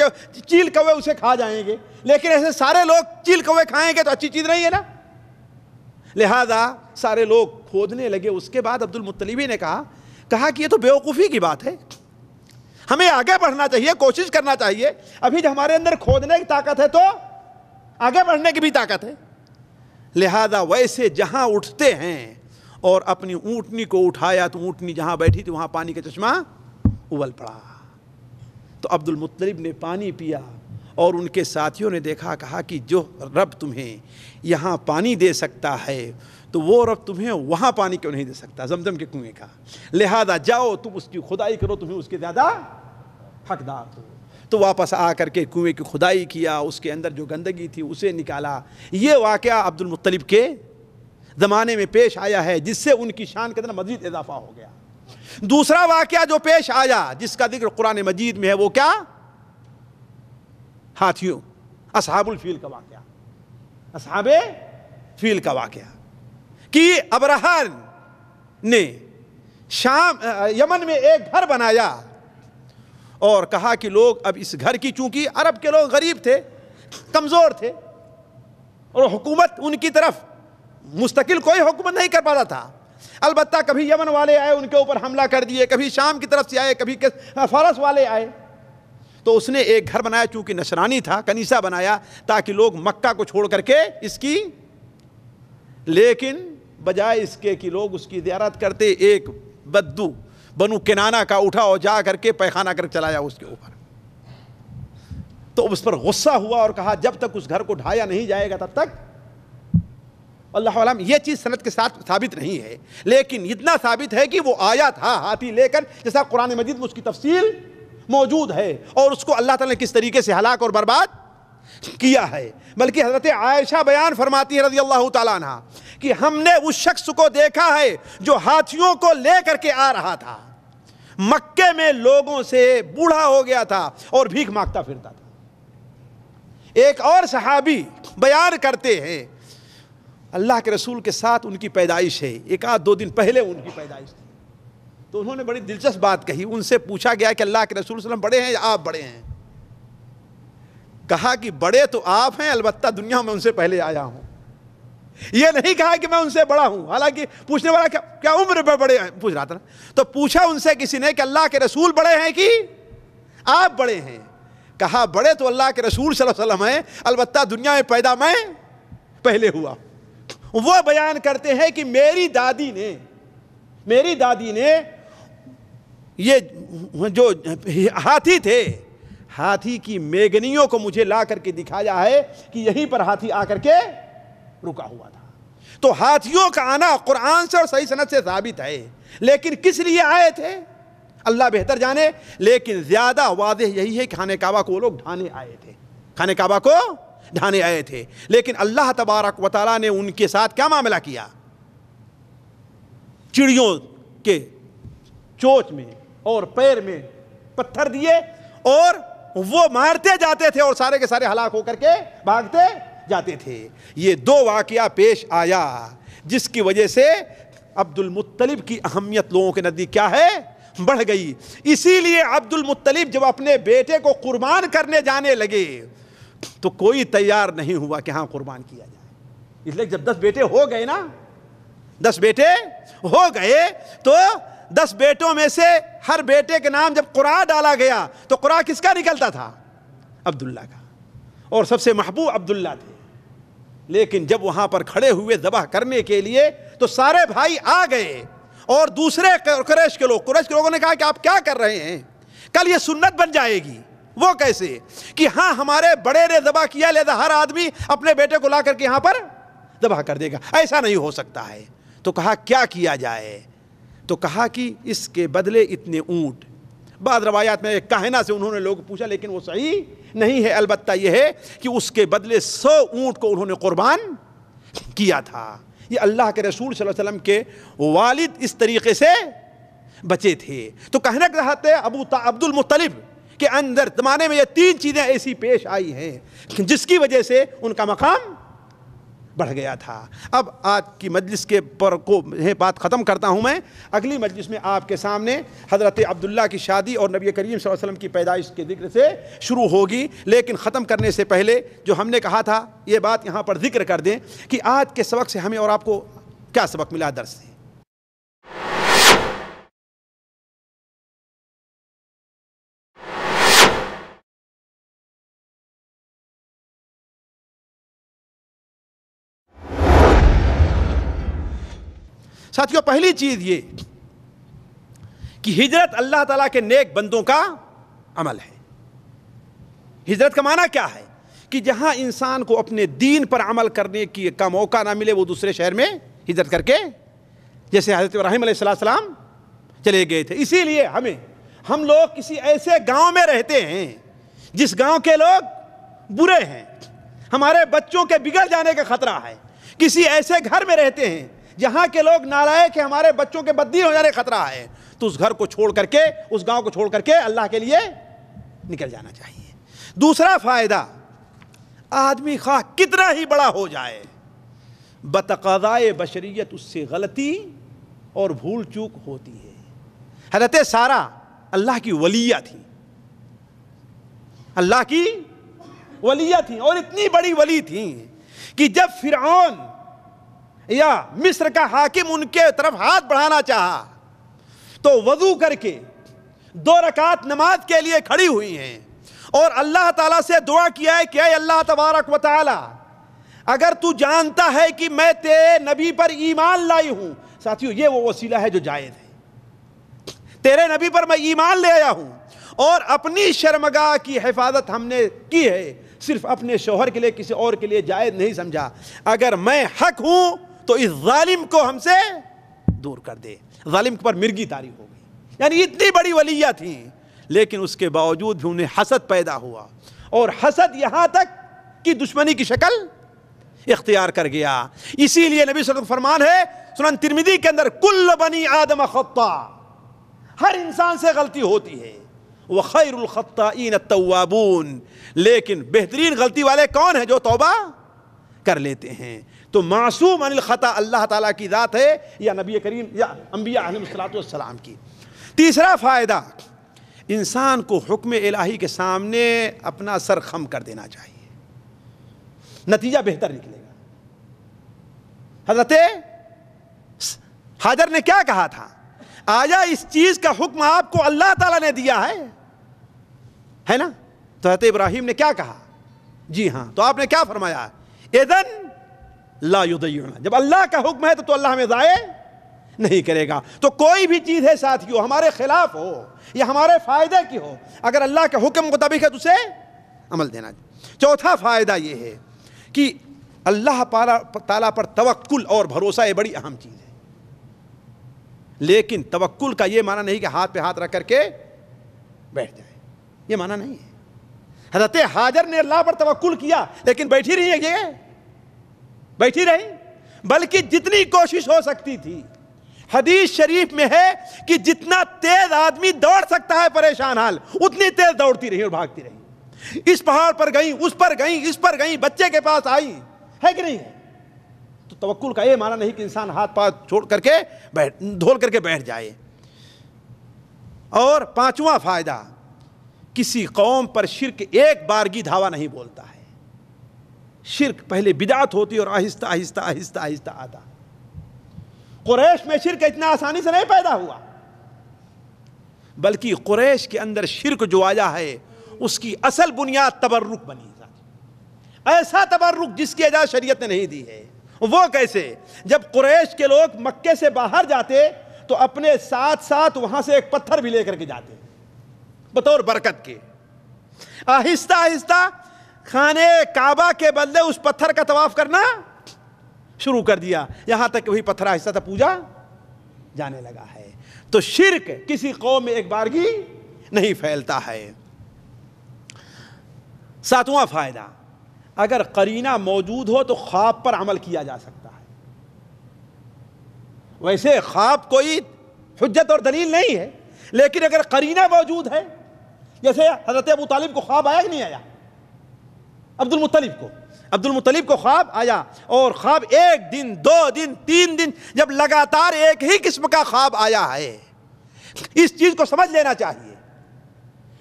چیل کوے اسے کھا جائیں گے لیکن ایسے سارے لوگ چیل کوے کھائیں گے تو اچھی چیز نہیں ہے نا لہذا سارے لوگ کھودنے لگے اس کے بعد عبد المطلبی نے کہا کہا کہ یہ تو بیوقوفی کی بات ہے ہمیں آگے بڑھنا چاہیے کوشش کرنا چاہیے ابھی ہمارے اندر کھودنے کی طاقت ہے تو آگے بڑھنے کی بھی طاقت ہے لہذا ویسے جہاں اٹھتے ہیں اور اپنی اونٹنی کو اٹھایا تو اونٹنی جہاں بیٹھی تھی وہاں پانی کا چشمہ ابل پڑا تو عبد المطلب نے پانی پیا اور ان کے ساتھیوں نے دیکھا کہا کہ جو رب تمہیں یہاں پانی دے سکتا ہے تو وہ رب تمہیں وہاں پانی کیوں نہیں دے سکتا زمزم کے کنویں کا لہذا جاؤ تم اس کی خدائی کرو تمہیں اس کے زیادہ حقدار دار تو واپس آ کر کے کنویں کی کھدائی کیا اس کے اندر جو گندگی تھی اسے نکالا یہ واقعہ عبد المطلب کے زمانے میں پیش آیا ہے جس سے ان کی شان کے مزید اضافہ ہو گیا دوسرا واقعہ جو پیش آیا جس کا ذکر قرآن مجید میں ہے وہ کیا ہاتھیوں اصحاب الفیل کا واقعہ اصحاب فیل کا واقعہ کہ ابرہن نے شام یمن میں ایک گھر بنایا اور کہا کہ لوگ اب اس گھر کی چونکہ عرب کے لوگ غریب تھے کمزور تھے اور حکومت ان کی طرف مستقل کوئی حکومت نہیں کر پاتا تھا البتہ کبھی یمن والے آئے ان کے اوپر حملہ کر دیے کبھی شام کی طرف سے آئے کبھی فارس والے آئے تو اس نے ایک گھر بنایا چونکہ نشرانی تھا کنیسہ بنایا تاکہ لوگ مکہ کو چھوڑ کر کے اس کی لیکن بجائے اس کے کہ لوگ اس کی زیارت کرتے ایک بدو بنو کنانا کا اٹھا اور جا کر کے پیخانہ کر چلایا اس کے اوپر تو اس پر غصہ ہوا اور کہا جب تک اس گھر کو ڈھایا نہیں جائے گا تب تک اللہ علام یہ چیز صنعت کے ساتھ ثابت نہیں ہے لیکن اتنا ثابت ہے کہ وہ آیا تھا ہاتھی لے کر جیسا قرآن مجید میں اس کی تفصیل موجود ہے اور اس کو اللہ تعالیٰ نے کس طریقے سے ہلاک اور برباد کیا ہے بلکہ حضرت عائشہ بیان فرماتی ہے رضی اللہ تعالیٰ عنہ کہ ہم نے اس شخص کو دیکھا ہے جو ہاتھیوں کو لے کر کے آ رہا تھا مکے میں لوگوں سے بوڑھا ہو گیا تھا اور بھیک مانگتا پھرتا تھا ایک اور صحابی بیان کرتے ہیں اللہ کے رسول کے ساتھ ان کی پیدائش ہے ایک آدھ دو دن پہلے ان کی پیدائش تھی تو انہوں نے بڑی دلچسپ بات کہی ان سے پوچھا گیا کہ اللہ کے رسول صلی اللہ علیہ وسلم بڑے ہیں یا آپ بڑے ہیں کہا کہ بڑے تو آپ ہیں البتہ دنیا میں ان سے پہلے آیا ہوں یہ نہیں کہا کہ میں ان سے بڑا ہوں حالانکہ پوچھنے والا کیا, کیا عمر پہ بڑے ہیں پوچھ رہا تھا تو پوچھا ان سے کسی نے کہ اللہ کے رسول بڑے ہیں کہ آپ بڑے ہیں کہا بڑے تو اللہ کے رسول صلی اللہ علیہ وسلم ہیں البتہ دنیا میں پیدا میں پہلے ہوا وہ بیان کرتے ہیں کہ میری دادی نے میری دادی نے یہ جو ہاتھی تھے ہاتھی کی میگنیوں کو مجھے لا کر کے دکھایا ہے کہ یہیں پر ہاتھی آ کر کے رکا ہوا تھا تو ہاتھیوں کا آنا قرآن سے اور صحیح سنت سے ثابت ہے لیکن کس لیے آئے تھے اللہ بہتر جانے لیکن زیادہ واضح یہی ہے کہ خانہ کعبہ کو وہ لوگ ڈھانے آئے تھے خانہ کعبہ کو ڈھانے آئے تھے لیکن اللہ تبارک و تعالیٰ نے ان کے ساتھ کیا معاملہ کیا چڑیوں کے چوچ میں اور پیر میں پتھر دیے اور وہ مارتے جاتے تھے اور سارے کے سارے ہلاک ہو کر کے بھاگتے جاتے تھے یہ دو واقعہ پیش آیا جس کی وجہ سے عبد المطلب کی اہمیت لوگوں کے ندی کیا ہے بڑھ گئی اسی لیے عبد المطلب جب اپنے بیٹے کو قربان کرنے جانے لگے تو کوئی تیار نہیں ہوا کہ ہاں قربان کیا جائے اس لیے جب دس بیٹے ہو گئے نا دس بیٹے ہو گئے تو دس بیٹوں میں سے ہر بیٹے کے نام جب قرآن ڈالا گیا تو قرآن کس کا نکلتا تھا عبداللہ کا اور سب سے محبوب عبداللہ تھے لیکن جب وہاں پر کھڑے ہوئے زباہ کرنے کے لیے تو سارے بھائی آ گئے اور دوسرے قریش کے لوگ قریش کے لوگوں نے کہا کہ آپ کیا کر رہے ہیں کل یہ سنت بن جائے گی وہ کیسے کہ ہاں ہمارے بڑے نے زباہ کیا لہذا ہر آدمی اپنے بیٹے کو لا کر کے یہاں پر زباہ کر دے گا ایسا نہیں ہو سکتا ہے تو کہا کیا کیا جائے تو کہا کہ اس کے بدلے اتنے اونٹ بعض روایات میں ایک سے انہوں نے لوگ پوچھا لیکن وہ صحیح نہیں ہے البتہ یہ ہے کہ اس کے بدلے سو اونٹ کو انہوں نے قربان کیا تھا یہ اللہ کے رسول صلی اللہ علیہ وسلم کے والد اس طریقے سے بچے تھے تو کہنا چاہتے ابو عبد المطلب کے اندر میں یہ تین چیزیں ایسی پیش آئی ہیں جس کی وجہ سے ان کا مقام بڑھ گیا تھا اب آج کی مجلس کے پر کو یہ بات ختم کرتا ہوں میں اگلی مجلس میں آپ کے سامنے حضرت عبداللہ کی شادی اور نبی کریم صلی اللہ علیہ وسلم کی پیدائش کے ذکر سے شروع ہوگی لیکن ختم کرنے سے پہلے جو ہم نے کہا تھا یہ بات یہاں پر ذکر کر دیں کہ آج کے سبق سے ہمیں اور آپ کو کیا سبق ملا ہے ساتھیوں پہلی چیز یہ کہ ہجرت اللہ تعالیٰ کے نیک بندوں کا عمل ہے ہجرت کا معنی کیا ہے کہ جہاں انسان کو اپنے دین پر عمل کرنے کی کا موقع نہ ملے وہ دوسرے شہر میں ہجرت کر کے جیسے حضرت ابراہیم علیہ السلام چلے گئے تھے اسی لیے ہمیں ہم لوگ کسی ایسے گاؤں میں رہتے ہیں جس گاؤں کے لوگ برے ہیں ہمارے بچوں کے بگڑ جانے کا خطرہ ہے کسی ایسے گھر میں رہتے ہیں کے لوگ ہیں ہمارے بچوں کے بددین ہو جانے خطرہ ہے تو اس گھر کو چھوڑ کر کے اس گاؤں کو چھوڑ کر کے اللہ کے لیے نکل جانا چاہیے دوسرا فائدہ آدمی خواہ کتنا ہی بڑا ہو جائے بتقضائے بشریت اس سے غلطی اور بھول چوک ہوتی ہے حضرت سارا اللہ کی ولیہ تھی اللہ کی ولیہ تھی اور اتنی بڑی ولی تھیں کہ جب فرعون یا مصر کا حاکم ان کے طرف ہاتھ بڑھانا چاہا تو وضو کر کے دو رکعت نماز کے لیے کھڑی ہوئی ہیں اور اللہ تعالیٰ سے دعا کیا ہے کہ اے اللہ تبارک و تعالیٰ اگر تو جانتا ہے کہ میں تیرے نبی پر ایمان لائی ہوں ساتھیو یہ وہ وسیلہ ہے جو جائز ہے تیرے نبی پر میں ایمان لے آیا ہوں اور اپنی شرمگاہ کی حفاظت ہم نے کی ہے صرف اپنے شوہر کے لیے کسی اور کے لیے جائز نہیں سمجھا اگر میں حق ہوں تو اس ظالم کو ہم سے دور کر دے ظالم پر مرگی تاری ہو گئی یعنی اتنی بڑی ولیہ تھیں لیکن اس کے باوجود بھی انہیں حسد پیدا ہوا اور حسد یہاں تک کی دشمنی کی شکل اختیار کر گیا اسی لیے نبی صلی اللہ علیہ وسلم فرمان ہے سنن ترمیدی کے اندر کل بنی آدم خطا ہر انسان سے غلطی ہوتی ہے وہ خیر التَّوَّابُونَ لیکن بہترین غلطی والے کون ہیں جو توبہ کر لیتے ہیں تو معصوم عن الخطا اللہ تعالیٰ کی ذات ہے یا نبی کریم یا انبیاء علیہ والسلام کی تیسرا فائدہ انسان کو حکم الہی کے سامنے اپنا سر خم کر دینا چاہیے نتیجہ بہتر نکلے گا حضرت حاضر نے کیا کہا تھا آیا اس چیز کا حکم آپ کو اللہ تعالیٰ نے دیا ہے ہے نا تو حضرت ابراہیم نے کیا کہا جی ہاں تو آپ نے کیا فرمایا لا یدیعنا جب اللہ کا حکم ہے تو تو اللہ ہمیں ضائع نہیں کرے گا تو کوئی بھی چیز ہے ساتھ ہو ہمارے خلاف ہو یا ہمارے فائدے کی ہو اگر اللہ کے حکم مطابق ہے تو اسے عمل دینا چوتھا فائدہ یہ ہے کہ اللہ تعالیٰ پر توقل اور بھروسہ یہ بڑی اہم چیز ہے لیکن توکل کا یہ معنی نہیں کہ ہاتھ پہ ہاتھ رکھ کر کے بیٹھ جائے یہ معنی نہیں ہے حضرت حاجر نے اللہ پر توکل کیا لیکن بیٹھی رہی ہے یہ بیٹھی رہی بلکہ جتنی کوشش ہو سکتی تھی حدیث شریف میں ہے کہ جتنا تیز آدمی دوڑ سکتا ہے پریشان حال اتنی تیز دوڑتی رہی اور بھاگتی رہی اس پہاڑ پر گئیں اس پر گئیں اس پر گئیں بچے کے پاس آئی ہے کہ نہیں تو کا یہ معنی نہیں کہ انسان ہاتھ چھوڑ کر کے دھول کر کے بیٹھ جائے اور پانچواں فائدہ کسی قوم پر شرک ایک بارگی دھاوا نہیں بولتا ہے شرک پہلے بدعت ہوتی اور آہستہ آہستہ آہستہ آہستہ آتا قریش میں شرک اتنا آسانی سے نہیں پیدا ہوا بلکہ قریش کے اندر شرک جو آیا ہے اس کی اصل بنیاد تبرک بنی ایسا تبرک جس کی اجاز شریعت نے نہیں دی ہے وہ کیسے جب قریش کے لوگ مکے سے باہر جاتے تو اپنے ساتھ ساتھ وہاں سے ایک پتھر بھی لے کر کے جاتے بطور برکت کے آہستہ آہستہ خانے کعبہ کے بدلے اس پتھر کا طواف کرنا شروع کر دیا یہاں تک وہی پتھرہ حصہ تھا پوجا جانے لگا ہے تو شرک کسی قوم میں ایک بارگی نہیں پھیلتا ہے ساتواں فائدہ اگر قرینہ موجود ہو تو خواب پر عمل کیا جا سکتا ہے ویسے خواب کوئی حجت اور دلیل نہیں ہے لیکن اگر قرینہ موجود ہے جیسے حضرت ابو طالب کو خواب آیا کہ نہیں آیا عبد المطلب کو عبد المطلب کو خواب آیا اور خواب ایک دن دو دن تین دن جب لگاتار ایک ہی قسم کا خواب آیا ہے اس چیز کو سمجھ لینا چاہیے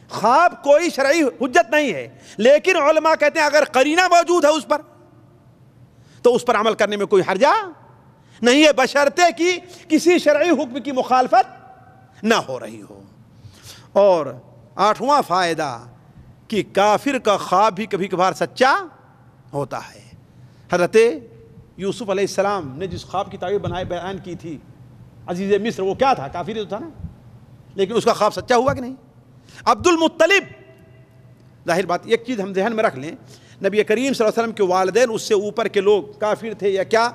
خواب کوئی شرعی حجت نہیں ہے لیکن علماء کہتے ہیں اگر قرینہ موجود ہے اس پر تو اس پر عمل کرنے میں کوئی حرجہ نہیں ہے بشرتے کی کسی شرعی حکم کی مخالفت نہ ہو رہی ہو اور آٹھواں فائدہ کہ کافر کا خواب بھی کبھی کبھار سچا ہوتا ہے حضرت یوسف علیہ السلام نے جس خواب کی تعبیر بنائے بیان کی تھی عزیز مصر وہ کیا تھا کافر تھا نا لیکن اس کا خواب سچا ہوا کہ نہیں عبد المطلب ظاہر بات ایک چیز ہم ذہن میں رکھ لیں نبی کریم صلی اللہ علیہ وسلم کے والدین اس سے اوپر کے لوگ کافر تھے یا کیا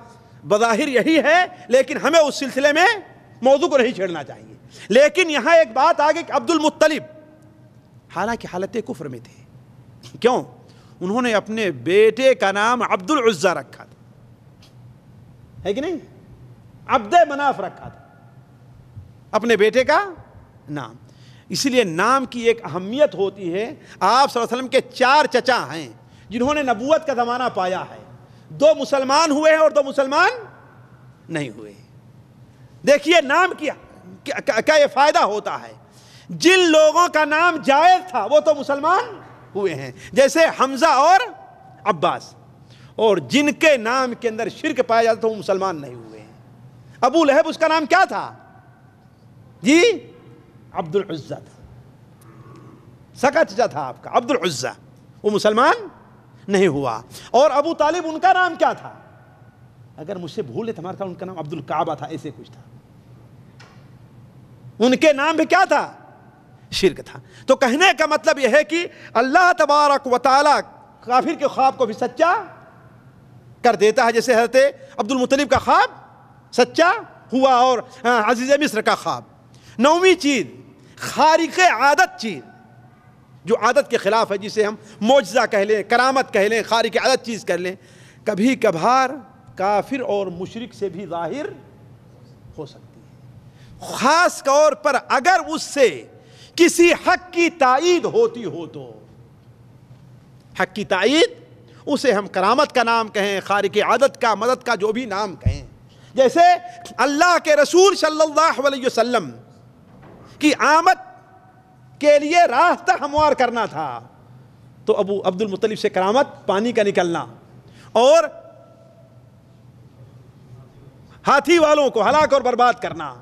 بظاہر یہی ہے لیکن ہمیں اس سلسلے میں موضوع کو نہیں چھیڑنا چاہیے لیکن یہاں ایک بات آ گئی کہ عبد المطلب حالانکہ حالت کفر میں تھے کیوں انہوں نے اپنے بیٹے کا نام عبد العزا رکھا تھا ہے کہ نہیں عبد مناف رکھا تھا اپنے بیٹے کا نام اس لیے نام کی ایک اہمیت ہوتی ہے آپ صلی اللہ علیہ وسلم کے چار چچا ہیں جنہوں نے نبوت کا زمانہ پایا ہے دو مسلمان ہوئے ہیں اور دو مسلمان نہیں ہوئے دیکھیے نام کیا کیا یہ فائدہ ہوتا ہے جن لوگوں کا نام جائز تھا وہ تو مسلمان ہوئے ہیں جیسے حمزہ اور عباس اور جن کے نام کے اندر شرک پایا جاتا تھا وہ مسلمان نہیں ہوئے ہیں ابو لہب اس کا نام کیا تھا جی عبد العزہ تھا تھا آپ کا عبد العزہ وہ مسلمان نہیں ہوا اور ابو طالب ان کا نام کیا تھا اگر مجھ سے بھولے تو ہمارا تھا ان کا نام عبد القعبہ تھا ایسے کچھ تھا ان کے نام بھی کیا تھا شرک تھا تو کہنے کا مطلب یہ ہے کہ اللہ تبارک و تعالی کافر کے خواب کو بھی سچا کر دیتا ہے جیسے حضرت عبد المطلب کا خواب سچا ہوا اور عزیز مصر کا خواب نومی چیز خارق عادت چیز جو عادت کے خلاف ہے جسے ہم معجزہ کہہ لیں کرامت کہہ لیں خارق عادت چیز کہہ لیں کبھی کبھار کافر اور مشرق سے بھی ظاہر ہو سکتی ہے خاص طور پر اگر اس سے کسی حق کی تائید ہوتی ہو تو حق کی تائید اسے ہم کرامت کا نام کہیں خارق عادت کا مدد کا جو بھی نام کہیں جیسے اللہ کے رسول صلی اللہ علیہ وسلم کی آمد کے لیے راستہ ہموار کرنا تھا تو ابو عبد المطلب سے کرامت پانی کا نکلنا اور ہاتھی والوں کو ہلاک اور برباد کرنا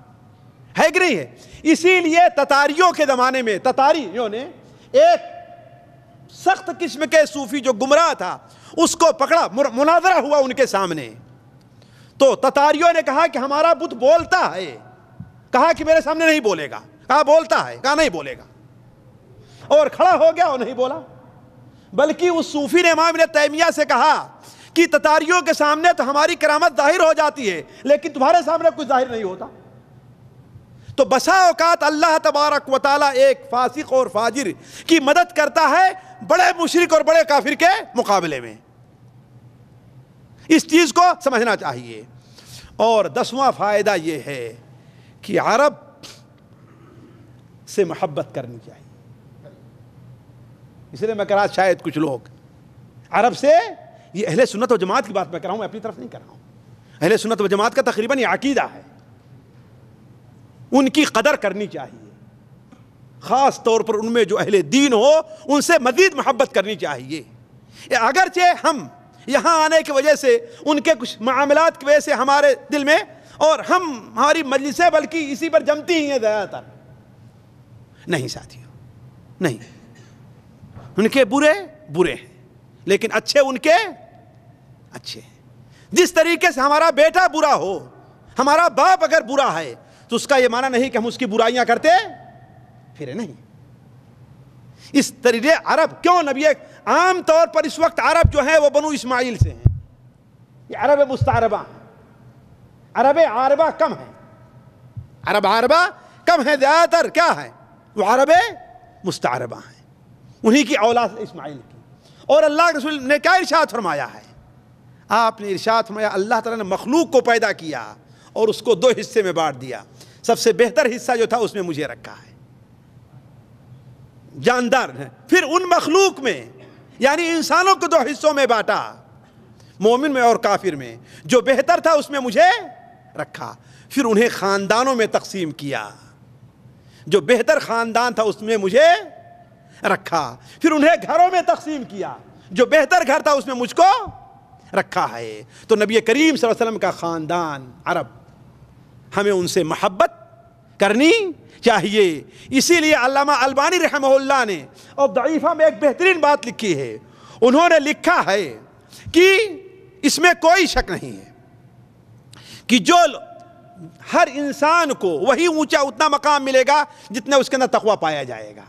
ہے کہ نہیں ہے اسی لیے تتاریوں کے زمانے میں تتاریوں نے ایک سخت قسم کے صوفی جو گمراہ تھا اس کو پکڑا مناظرہ ہوا ان کے سامنے تو تتاریوں نے کہا کہ ہمارا بدھ بولتا ہے کہا کہ میرے سامنے نہیں بولے گا کہا بولتا ہے کہا نہیں بولے گا اور کھڑا ہو گیا اور نہیں بولا بلکہ اس صوفی نے امام نے تیمیہ سے کہا کہ تتاریوں کے سامنے تو ہماری کرامت ظاہر ہو جاتی ہے لیکن تمہارے سامنے کچھ ظاہر نہیں ہوتا تو بسا اوقات اللہ تبارک و تعالی ایک فاسق اور فاجر کی مدد کرتا ہے بڑے مشرق اور بڑے کافر کے مقابلے میں اس چیز کو سمجھنا چاہیے اور دسواں فائدہ یہ ہے کہ عرب سے محبت کرنی چاہیے اس لیے میں کہا شاید کچھ لوگ عرب سے یہ اہل سنت و جماعت کی بات میں کر رہا ہوں میں اپنی طرف نہیں کر رہا ہوں اہل سنت و جماعت کا تقریباً یہ عقیدہ ہے ان کی قدر کرنی چاہیے خاص طور پر ان میں جو اہل دین ہو ان سے مزید محبت کرنی چاہیے اگرچہ ہم یہاں آنے کی وجہ سے ان کے کچھ معاملات کی وجہ سے ہمارے دل میں اور ہم ہماری مجلسیں بلکہ اسی پر جمتی ہی ہیں زیادہ تر نہیں ساتھی نہیں ان کے برے برے ہیں لیکن اچھے ان کے اچھے ہیں جس طریقے سے ہمارا بیٹا برا ہو ہمارا باپ اگر برا ہے تو اس کا یہ معنی نہیں کہ ہم اس کی برائیاں کرتے پھر نہیں اس طریقے عرب کیوں نبی عام طور پر اس وقت عرب جو ہیں وہ بنو اسماعیل سے ہیں یہ عرب مستعربہ ہیں عرب عربہ کم ہیں عرب عاربہ کم ہیں زیادہ تر کیا ہے وہ عرب مستعربہ ہیں انہی کی اولاد اسماعیل کی اور اللہ رسول نے کیا ارشاد فرمایا ہے آپ نے ارشاد فرمایا اللہ تعالیٰ نے مخلوق کو پیدا کیا اور اس کو دو حصے میں بانٹ دیا سب سے بہتر حصہ جو تھا اس میں مجھے رکھا ہے جاندار پھر ان مخلوق میں یعنی انسانوں کو دو حصوں میں بانٹا مومن میں اور کافر میں جو بہتر تھا اس میں مجھے رکھا پھر انہیں خاندانوں میں تقسیم کیا جو بہتر خاندان تھا اس میں مجھے رکھا پھر انہیں گھروں میں تقسیم کیا جو بہتر گھر تھا اس میں مجھ کو رکھا ہے تو نبی کریم صلی اللہ علیہ وسلم کا خاندان عرب ہمیں ان سے محبت کرنی چاہیے اسی لیے علامہ البانی رحمہ اللہ نے اور دعیفہ میں ایک بہترین بات لکھی ہے انہوں نے لکھا ہے کہ اس میں کوئی شک نہیں ہے کہ جو ہر انسان کو وہی اونچا اتنا مقام ملے گا جتنے اس کے اندر تقویٰ پایا جائے گا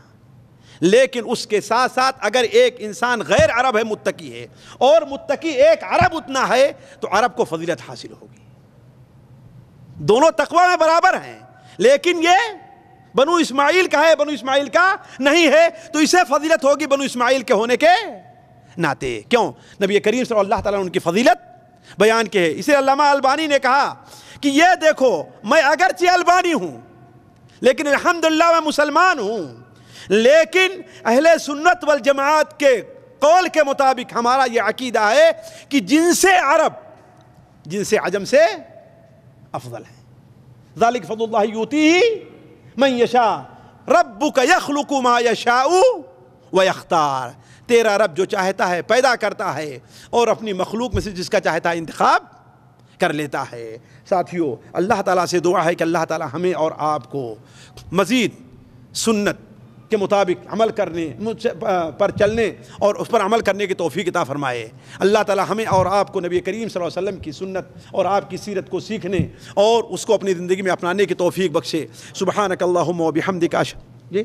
لیکن اس کے ساتھ ساتھ اگر ایک انسان غیر عرب ہے متقی ہے اور متقی ایک عرب اتنا ہے تو عرب کو فضیلت حاصل ہوگی دونوں تقوی میں برابر ہیں لیکن یہ بنو اسماعیل کا ہے بنو اسماعیل کا نہیں ہے تو اسے فضیلت ہوگی بنو اسماعیل کے ہونے کے ناطے کیوں نبی کریم صلی اللہ تعالیٰ ان کی فضیلت بیان کے ہے اسے علامہ البانی نے کہا کہ یہ دیکھو میں اگرچہ البانی ہوں لیکن الحمدللہ میں مسلمان ہوں لیکن اہل سنت والجماعت کے قول کے مطابق ہمارا یہ عقیدہ ہے کہ جن سے عرب جن سے عجم سے أفضل है ذلك فضل الله يؤتيه من يشاء ربك يخلق ما يشاء ويختار तेरा रब जो चाहता है पैदा करता है और अपनी मखलूक में से जिसका चाहता है इंतखब कर लेता है साथियों अल्लाह ताला से दुआ है कि अल्लाह ताला हमें और आपको मज़ीद सुन्नत کے مطابق عمل کرنے پر چلنے اور اس پر عمل کرنے کی توفیق عطا فرمائے اللہ تعالی ہمیں اور آپ کو نبی کریم صلی اللہ علیہ وسلم کی سنت اور آپ کی سیرت کو سیکھنے اور اس کو اپنی زندگی میں اپنانے کی توفیق بخشے سبحانک و بحمدک ممدکش جی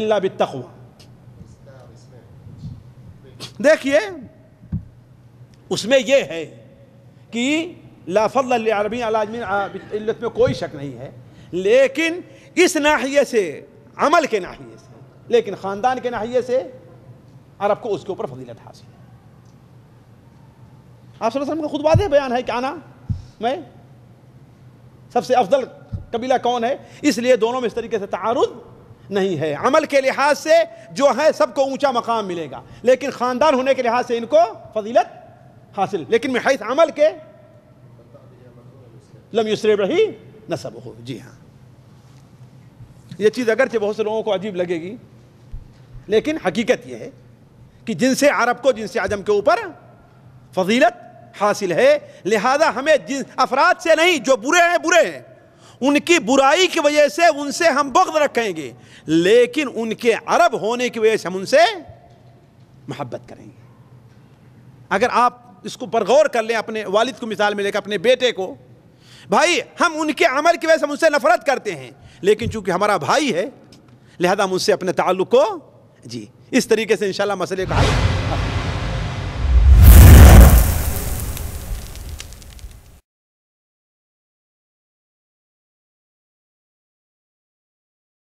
اللہ بالتقوی دیکھیے اس میں یہ ہے کہ لا لافت عربی علت میں کوئی شک نہیں ہے لیکن اس ناحیے سے عمل کے ناحیے سے لیکن خاندان کے ناحیے سے عرب کو اس کے اوپر فضیلت حاصل آپ صلی اللہ علیہ وسلم کو خود واضح بیان ہے کہ آنا میں سب سے افضل قبیلہ کون ہے اس لیے دونوں میں اس طریقے سے تعارض نہیں ہے عمل کے لحاظ سے جو ہے سب کو اونچا مقام ملے گا لیکن خاندان ہونے کے لحاظ سے ان کو فضیلت حاصل لیکن میں حیث عمل کے لم یسر رہی نصب ہو جی ہاں یہ چیز اگرچہ بہت سے لوگوں کو عجیب لگے گی لیکن حقیقت یہ ہے کہ جن سے عرب کو جن سے عجم کے اوپر فضیلت حاصل ہے لہذا ہمیں جن افراد سے نہیں جو برے ہیں برے ہیں ان کی برائی کی وجہ سے ان سے ہم بغض رکھیں گے لیکن ان کے عرب ہونے کی وجہ سے ہم ان سے محبت کریں گے اگر آپ اس کو پر غور کر لیں اپنے والد کو مثال میں لے کر اپنے بیٹے کو بھائی ہم ان کے عمل کی وجہ سے ہم ان سے نفرت کرتے ہیں لیکن چونکہ ہمارا بھائی ہے لہذا ہم اس سے اپنے تعلق کو جی اس طریقے سے انشاءاللہ مسئلے کا حل